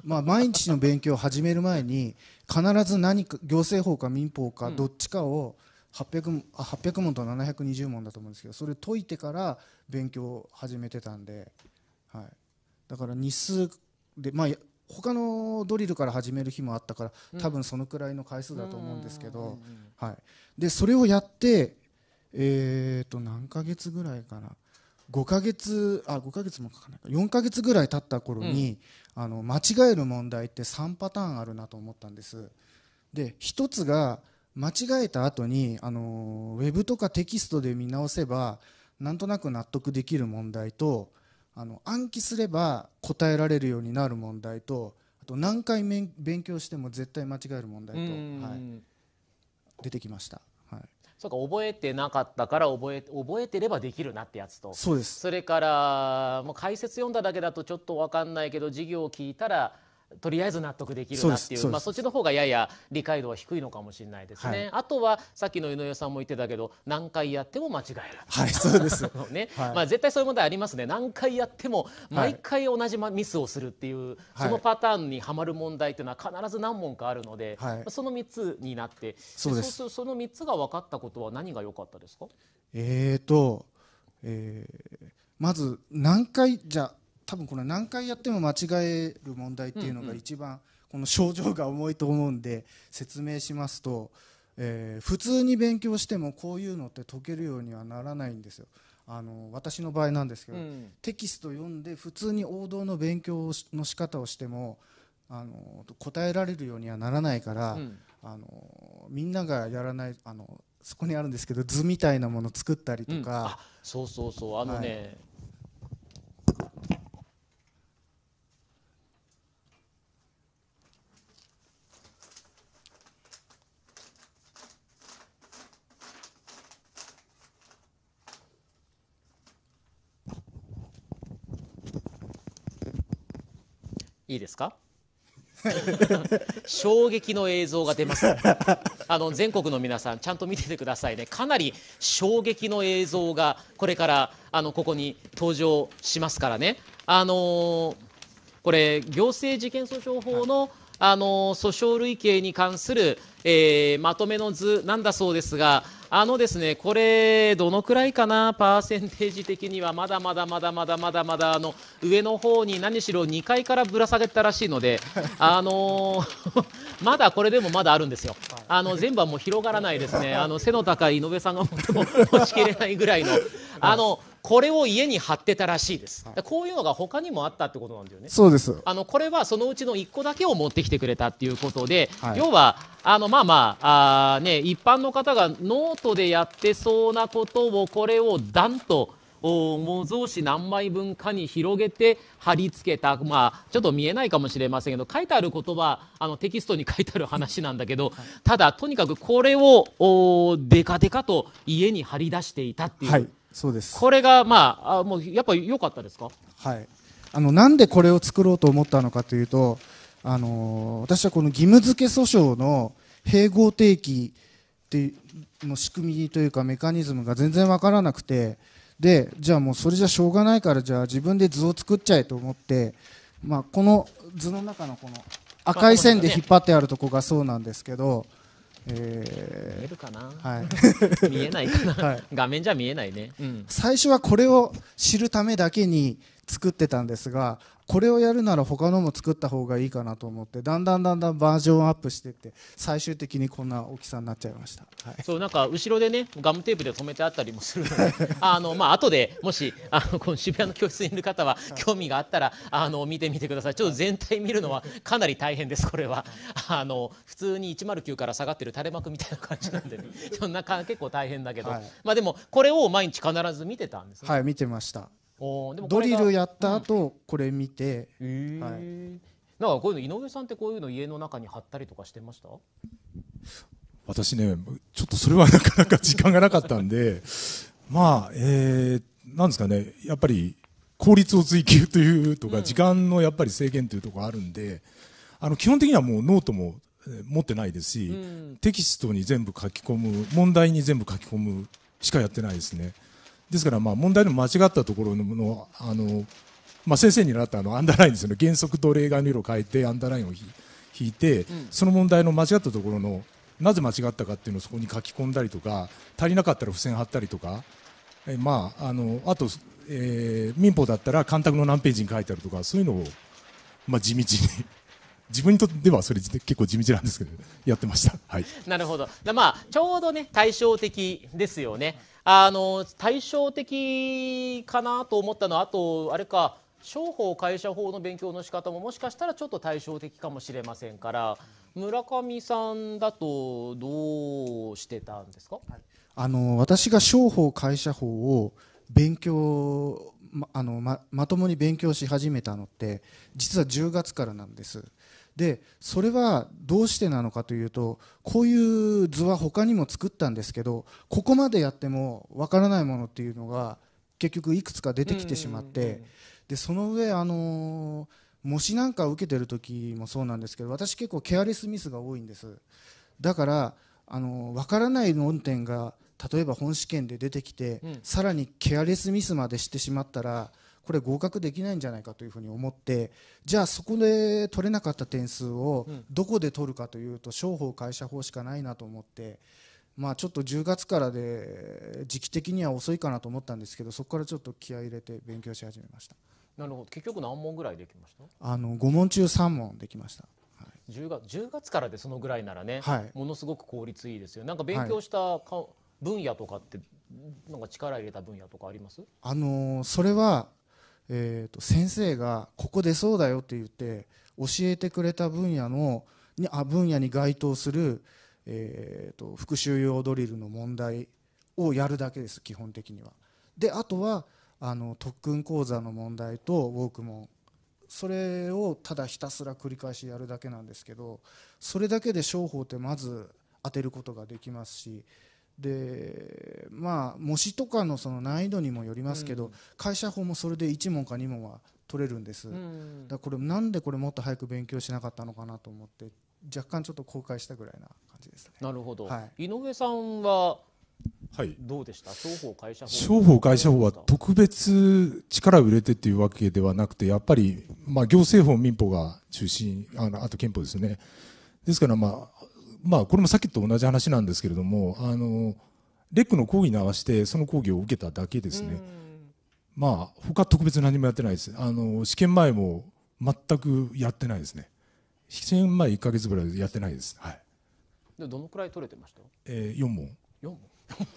まあ、毎日の勉強を始める前に必ず何か行政法か民法かどっちかを、うん 800, あ800問と720問だと思うんですけどそれ解いてから勉強を始めてたんで、はい、だから日数で、まあ、他のドリルから始める日もあったから多分そのくらいの回数だと思うんですけど、はい、でそれをやって、えー、と何ヶ月ぐらいかな5ヶ月あ5ヶ月もかかないか4ヶ月ぐらい経った頃に、うん、あの間違える問題って3パターンあるなと思ったんです。で1つが間違えた後にあのウェブとかテキストで見直せばなんとなく納得できる問題とあの暗記すれば答えられるようになる問題とあと何回勉強しても絶対間違える問題と、はい、出てきました。はい、そうか覚えてなかったから覚え覚えてればできるなってやつとそうですそれからもう解説読んだだけだとちょっと分かんないけど授業を聞いたらとりあえず納得できるなっていうまあ、そっちの方がやや理解度は低いのかもしれないですね、はい、あとはさっきの井上さんも言ってたけど何回やっても間違えるはいそうです ね、はい、まあ、絶対そういう問題ありますね何回やっても毎回同じミスをするっていう、はい、そのパターンにはまる問題っていうのは必ず何問かあるので、まあ、その3つになってそうですその3つが分かったことは何が良かったですかえーと、えー、まず何回じゃ多分この何回やっても間違える問題っていうのが一番この症状が重いと思うんで説明しますと、えー、普通に勉強してもこういうのって解けるようにはならないんですよ。あの私の場合なんですけど、うん、テキスト読んで普通に王道の勉強の仕方をしてもあの答えられるようにはならないから、うん、あのみんながやらないあのそこにあるんですけど図みたいなものを作ったりとか、うん、そうそうそうあのね、はいいいですか 衝撃の映像が出ます、あの全国の皆さんちゃんと見ててくださいねかなり衝撃の映像がこれからあのここに登場しますからねあのー、これ行政事件訴訟法の、はいあの訴訟類型に関する、えー、まとめの図なんだそうですが、あのですね、これ、どのくらいかな、パーセンテージ的には、まだまだまだまだまだまだ、あの上の方に何しろ2階からぶら下げたらしいので、あのー、まだこれでもまだあるんですよ、あの全部はもう広がらないですね、あの背の高い井上さんが持ちきれないぐらいの。あのこれを家に貼ってたらしいです、はい、こういうのが他にもあったってことなんだよねそうですあのこれはそのうちの1個だけを持ってきてくれたっていうことで、はい、要はあのまあまああ、ね、一般の方がノートでやってそうなことをこれをダンと模造紙何枚分かに広げて貼り付けた、まあ、ちょっと見えないかもしれませんけど書いてある言葉あのテキストに書いてある話なんだけど、はい、ただとにかくこれをでかでかと家に貼り出していたっていう、はい、そうですこれが、まあ、あもうやっぱ良かったですか、はい、あのなんでこれを作ろうと思ったのかというと、あのー、私はこの義務付け訴訟の併合定期っての仕組みというかメカニズムが全然分からなくてでじゃあもうそれじゃしょうがないからじゃあ自分で図を作っちゃえと思って、まあ、この図の中のこの赤い線で引っ張ってあるとこがそうなんですけど。えー、見えるかな、はい、見えないかな、はい、画面じゃ見えないね、うん、最初はこれを知るためだけに作ってたんですがこれをやるなら他のも作った方がいいかなと思ってだんだんだんだんバージョンアップしていって最終的にこんな大きさになっちゃいました、はい、そうなんか後ろでねガムテープで止めてあったりもするので あの、まあ後でもしあのこの渋谷の教室にいる方は興味があったらあの見てみてくださいちょっと全体見るのはかなり大変ですこれはあの普通に109から下がってる垂れ幕みたいな感じなんで、ね、そんなか結構大変だけど、はい、まあでもこれを毎日必ず見てたんです、ね、はい見てましたドリルやった後、これ見て、はい、なんかこういうの井上さんってこういうの家の中に貼ったりとかしてました私ねちょっとそれはなかなか時間がなかったんで まあえー、なんですかねやっぱり効率を追求というとか、うん、時間のやっぱり制限というところがあるんであの基本的にはもうノートも持ってないですし、うん、テキストに全部書き込む問題に全部書き込むしかやってないですね。ですからまあ問題の間違ったところのあの、まあ、先生に習ったあのアンダーラインですよね原則と例外の色を変えてアンダーラインを引いて、うん、その問題の間違ったところのなぜ間違ったかっていうのをそこに書き込んだりとか足りなかったら付箋貼ったりとか、えまあ、あのあと、えー、民法だったら干拓の何ページに書いてあるとかそういうのを、まあ、地道に自分にとってはそれ結構地道なんですけどやってました、はい、なるほど、まあ、ちょうどね対照的ですよね。あの対照的かなと思ったのはあとあれか商法会社法の勉強の仕方ももしかしたらちょっと対照的かもしれませんから村上さんだとどうしてたんですか、はい、あの私が商法会社法を勉強まあのままともに勉強し始めたのって実は10月からなんですでそれはどうしてなのかというとこういう図は他にも作ったんですけどここまでやってもわからないものっていうのが結局いくつか出てきてしまって、でその上あの模試なんか受けてる時もそうなんですけど私結構ケアレスミスが多いんですだからあの分からない論点が例えば本試験で出てきて、うん、さらにケアレスミスまでしてしまったらこれ合格できないんじゃないかというふうに思ってじゃあそこで取れなかった点数をどこで取るかというと商法会社法しかないなと思って。まあ、ちょっと10月からで時期的には遅いかなと思ったんですけどそこからちょっと気合い入れて勉強し始めましたなるほど結局何問ぐらいできましたあの5問中3問できました、はい、10, 月10月からでそのぐらいならね、はい、ものすごく効率いいですよなんか勉強したか、はい、分野とかってなんか力入れた分野とかありますあのそれはえーと、先生がここ出そうだよって言って教えてくれた分野のにあ分野に該当する、えーと復習用ドリルの問題をやるだけです基本的には。であとはあの特訓講座の問題とウォークモンそれをただひたすら繰り返しやるだけなんですけどそれだけで商法ってまず当てることができますしでまあ模試とかのその難易度にもよりますけど、うん、会社法もそれで1問か2問は取れるんです、うん、だこれなんでこれもっと早く勉強しなかったのかなと思って若干ちょっと後悔したぐらいな感じですねなるほど、はい、井上さんははい、どうでした商法会社法商法会社法は特別力を入れてっていうわけではなくてやっぱり、まあ、行政法民法が中心あのあと憲法ですねですから、ままあ、これもさっきと同じ話なんですけれどもあのレックの講義に合わせてその講義を受けただけですね、まあ他特別何もやってないですあの試験前も全くやってないですね試験前1か月ぐらいやってないですはいでどのくらい取れてましたえー、4問4問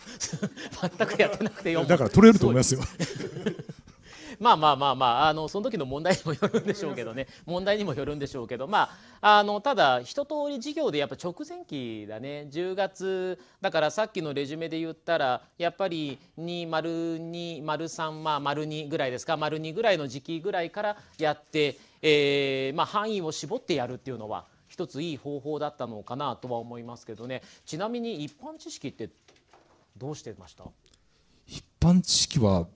全くやってなくて4問だから取れると思いますよまあまあまあまああのその時の問題にもよるんでしょうけどね問題にもよるんでしょうけどまああのただ一通り授業でやっぱ直前期だね10月だからさっきのレジュメで言ったらやっぱり2丸2丸0 3まあ丸2ぐらいですか丸2ぐらいの時期ぐらいからやって、えーまあ、範囲を絞ってやるっていうのは一ついい方法だったのかなとは思いますけどねちなみに一般知識ってどうしてました一般知識は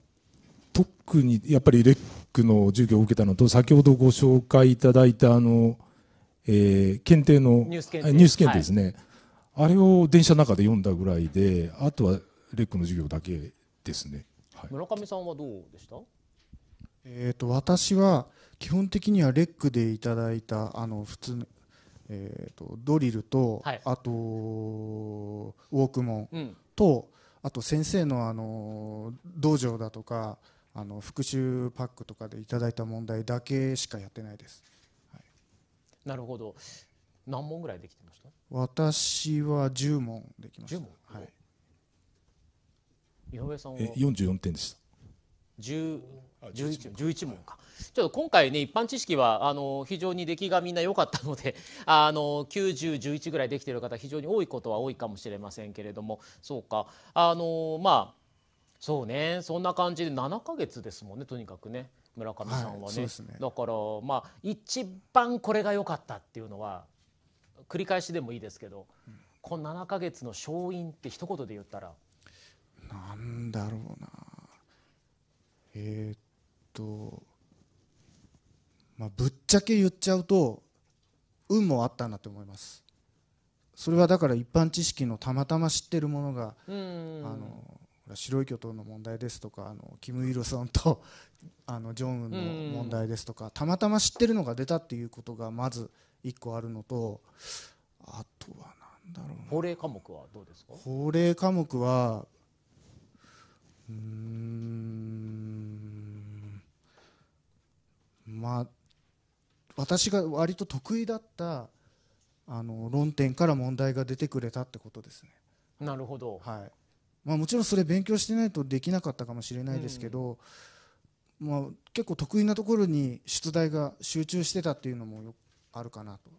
特にやっぱりレックの授業を受けたのと先ほどご紹介いただいたあの、えー、検定のニュース検定ス検定ですね、はい、あれを電車の中で読んだぐらいであとはレックの授業だけですね、はい、村上さんはどうでしたえーと、私は基本的にはレックでいただいたあの普通の、えーと、とドリルと、はい、あとウォークモンと、うん、あと先生のあの道場だとかあの復習パックとかでいただいた問題だけしかやってないです、はい、なるほど何問ぐらいできてました私は1問できましたはい、井上さんは44点でした11問かちょっと今回ね一般知識はあの非常に出来がみんな良かったので あの9011ぐらいできている方非常に多いことは多いかもしれませんけれどもそうかあのまあそうねそんな感じで7か月ですもんねとにかくね村上さんはねはい、ねだからまあ一番これが良かったっていうのは繰り返しでもいいですけど、うん、この7か月の勝因って一言で言ったらなんだろうなえー、っとまあぶっちゃけ言っちゃうと運もあったなと思いますそれはだから一般知識のたまたま知ってるものがあの白い巨塔の問題ですとかあのキム・イルソンとあのジョンウンの問題ですとか、たまたま知ってるのが出たっていうことがまず1個あるのとあとは何だろうな法令科目はどうですか法令科目はうんまあ私が割と得意だったあの論点から問題が出てくれたってことですね。なるほど、はい、まあ、もちろんそれ勉強してないとできなかったかもしれないですけど、うん、まあ、結構得意なところに出題が集中してたっていうのもあるかなと。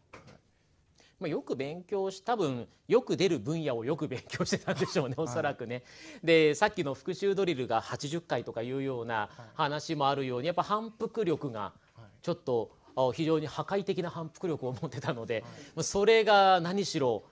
まあ、よく勉強し多分よく出る分野をよく勉強してたんでしょうねおそらくね。でさっきの復習ドリルが80回とかいうような話もあるようにやっぱ反復力がちょっと非常に破壊的な反復力を持ってたので、はい、それが何しろ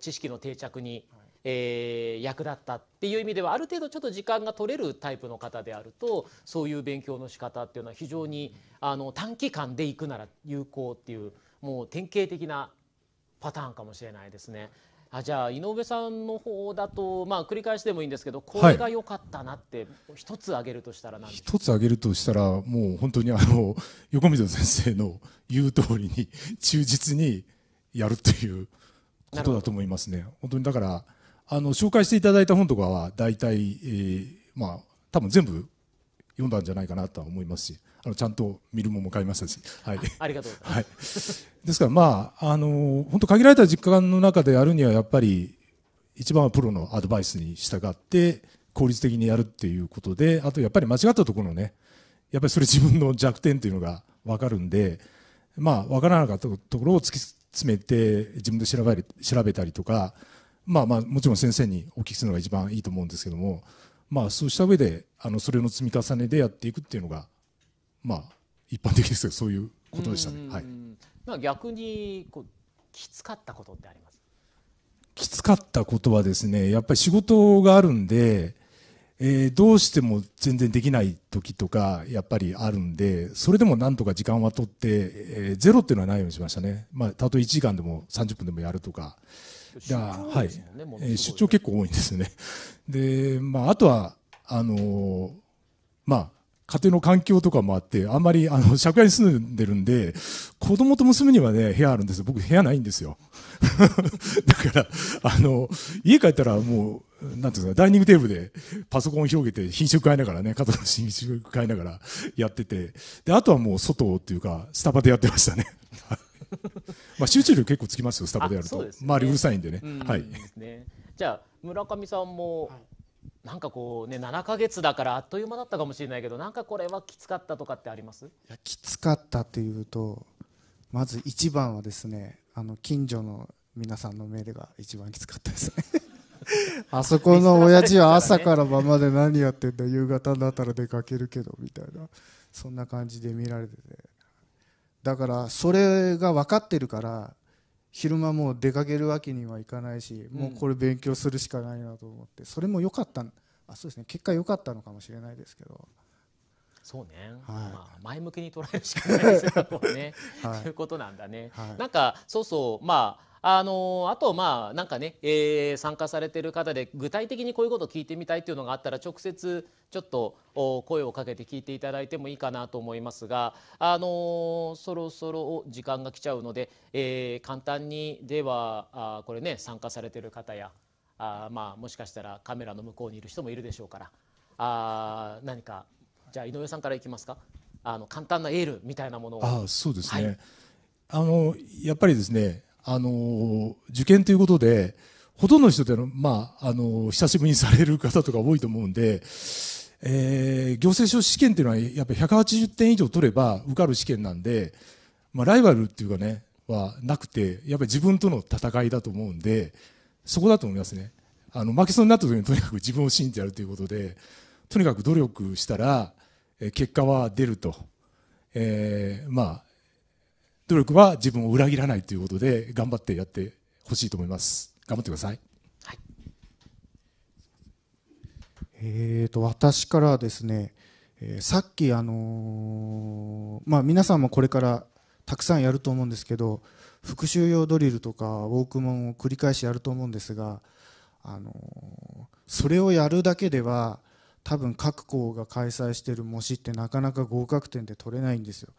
知識の定着にえー、役立ったっていう意味ではある程度ちょっと時間が取れるタイプの方であるとそういう勉強の仕方っていうのは非常にあの短期間で行くなら有効っていうもう典型的なパターンかもしれないですね。あじゃあ井上さんの方だと、まあ、繰り返しでもいいんですけどこれが良かったなって一つ挙げるとしたら何でしょう、はい、一つ挙げるとしたらもう本当にあの横溝先生の言う通りに忠実にやるということだと思いますね。本当にだからあの紹介していただいた本とかは大体、えー、まあ多分全部読んだんじゃないかなとは思いますしあのちゃんと見るもも買いましたし、はい、ありがとうございます、はい、ですからまああの本当限られた時間の中でやるにはやっぱり一番はプロのアドバイスに従って効率的にやるっていうことであとやっぱり間違ったところねやっぱりそれ自分の弱点というのが分かるんでまあ分からなかったところを突き詰めて自分で調べ調べたりとかまあまあもちろん先生にお聞きするのが一番いいと思うんですけどもまあそうした上であのそれの積み重ねでやっていくっていうのがまあ一般的ですよそういうことでしたね。はい、まあ逆にこうきつかったことってありますきつかったことはですねやっぱり仕事があるんで、えー、どうしても全然できない時とかやっぱりあるんでそれでもなんとか時間は取って、えー、ゼロっていうのはないようにしましたね、まあ、たとえ1時間でも30分でもやるとか。が、はい、え出張結構多いんですね。で、まあ、あとは、あのまあ、家庭の環境とかもあって、あんまり、あの、借 家に住んでるんで、子供と娘にはね、部屋あるんです僕、部屋ないんですよ。だから、あの、家帰ったらもう、なんていうですか、ダイニングテーブルでパソコン広げて品種変えながらね、家族の品種変えながらやってて、で、あとはもう外っていうか、スタバでやってましたね。まあ集中力結構つきますよ、スタバでやると。ね、周りうるさいんでね。はい。ね、じゃあ、村上さんも、はいなんかこうね7か月だからあっという間だったかもしれないけどなんかこれはきつかったとかってありますいやきつかったっていうとまず一番はですねあの近所の皆さんのメールが一番きつかったですね あそこの親父は朝から晩まで何やってんだ、夕方になったら出かけるけど、みたいな。そんな感じで見られてて。だから、それが分かってるから、昼間もう出かけるわけにはいかないし、もうこれ勉強するしかないなと思って、それも良かった。あ、そうですね。結果良かったのかもしれないですけど。そうね、はい、まあ、前向きに捉えるしかないですよね。はい、いうことなんだね。はい、なんかそうそうまああのあとまあなんかね、えー、参加されてる方で具体的にこういうこと聞いてみたいっていうのがあったら直接ちょっと声をかけて聞いていただいてもいいかなと思いますが、あのそろそろ時間が来ちゃうので、えー、簡単にではあこれね参加されてる方やあまあもしかしたらカメラの向こうにいる人もいるでしょうからあ何かじゃあ井上さんからいきますかあの簡単なエールみたいなものをあそうですね、はい、あのやっぱりですねあの、受験ということで、ほとんどの人ってまあ、あの、久しぶりにされる方とか多いと思うんで、えー、行政書士試験っていうのは、やっぱり180点以上取れば受かる試験なんで、まあ、ライバルっていうかね、はなくて、やっぱり自分との戦いだと思うんで、そこだと思いますね。あの、負けそうになった時にとにかく自分を信じてやるということで、とにかく努力したら、え結果は出ると。えー、まあ、努力は自分を裏切らないということで頑張ってやってほしいと思います頑張ってください、はい、えーと、私からですね、えー、さっき、あのー、まあ、皆さんもこれからたくさんやると思うんですけど復習用ドリルとかウォークマンを繰り返しやると思うんですが、あのー、それをやるだけでは多分各校が開催している模試ってなかなか合格点で取れないんですよ。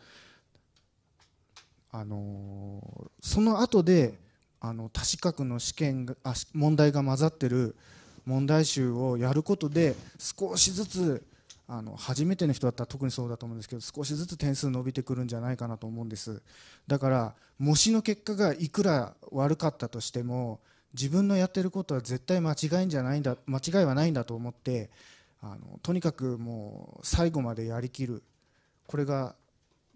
あのその後であの多資格の試験があ問題が混ざってる問題集をやることで少しずつあの初めての人だったら特にそうだと思うんですけど少しずつ点数伸びてくるんじゃないかなと思うんですだから模試の結果がいくら悪かったとしても自分のやってることは絶対間違いんじゃないんだ間違いはないんだと思ってあのとにかくもう最後までやりきるこれが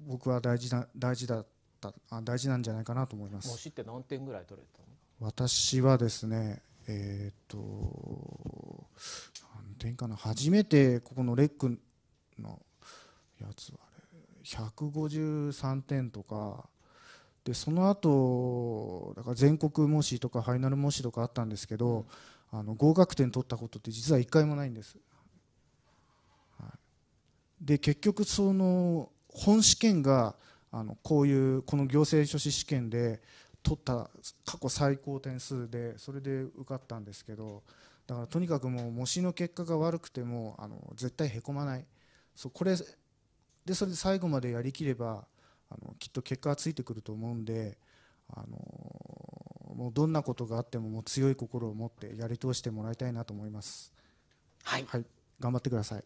僕は大事な大事だったあ大事なんじゃないかなと思います模試って何点ぐらい取れたの私はですねえっ、ー、と何点かな初めてここのレックのやつは153点とかでその後だから全国模試とかファイナル模試とかあったんですけど、うん、あの合格点取ったことって実は1回もないんです、はい、で結局その本試験があのこういうこの行政書士試験で取った過去最高点数でそれで受かったんですけどだからとにかくもう模試の結果が悪くてもあの絶対へこまないそうこれでそれで最後までやりきればあのきっと結果はついてくると思うんであのもうどんなことがあってももう強い心を持ってやり通してもらいたいなと思います。はい、はい、頑張ってください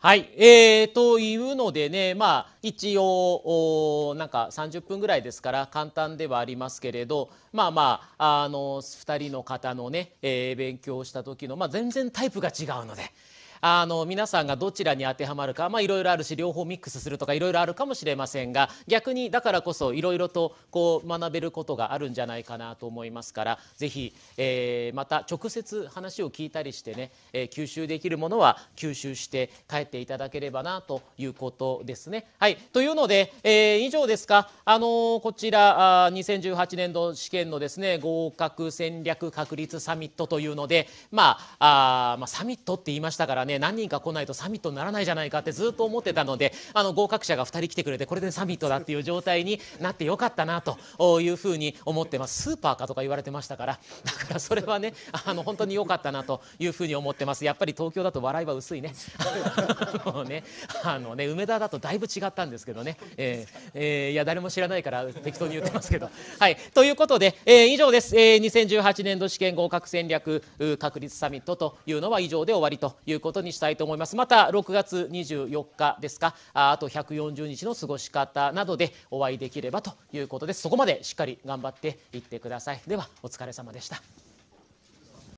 はい、えー、というのでね、まあ、一応なんか30分ぐらいですから簡単ではありますけれどまあまああの2人の方のね、えー、勉強した時の、まあ、全然タイプが違うので。あの皆さんがどちらに当てはまるかまあいろいろあるし両方ミックスするとかいろいろあるかもしれませんが逆にだからこそいろいろとこう学べることがあるんじゃないかなと思いますからぜひ、えー、また直接話を聞いたりしてね、えー、吸収できるものは吸収して帰っていただければなということですね。はい、というので、えー、以上ですか、あのー、こちらあ2018年度試験のですね合格戦略確立サミットというので、まあ、あまあサミットって言いましたからねね、何人か来ないとサミットにならないじゃないかってずっと思ってたので、あの、合格者が2人来てくれて、これでサミットだっていう状態になってよかったな、というふうに思ってます。スーパーかとか言われてましたから、だからそれはね、あの、本当に良かったな、というふうに思ってます。やっぱり東京だと笑いは薄いね。あのね、あのね、梅田だとだいぶ違ったんですけどね。えー、えー、いや、誰も知らないから適当に言ってますけど。はい。ということで、えー、以上です。えー、2018年度試験合格戦略確立サミットというのは以上で終わりということことにしたいと思います。また6月24日ですか、あと140日の過ごし方などでお会いできればということです。そこまでしっかり頑張っていってください。ではお疲れ様でした。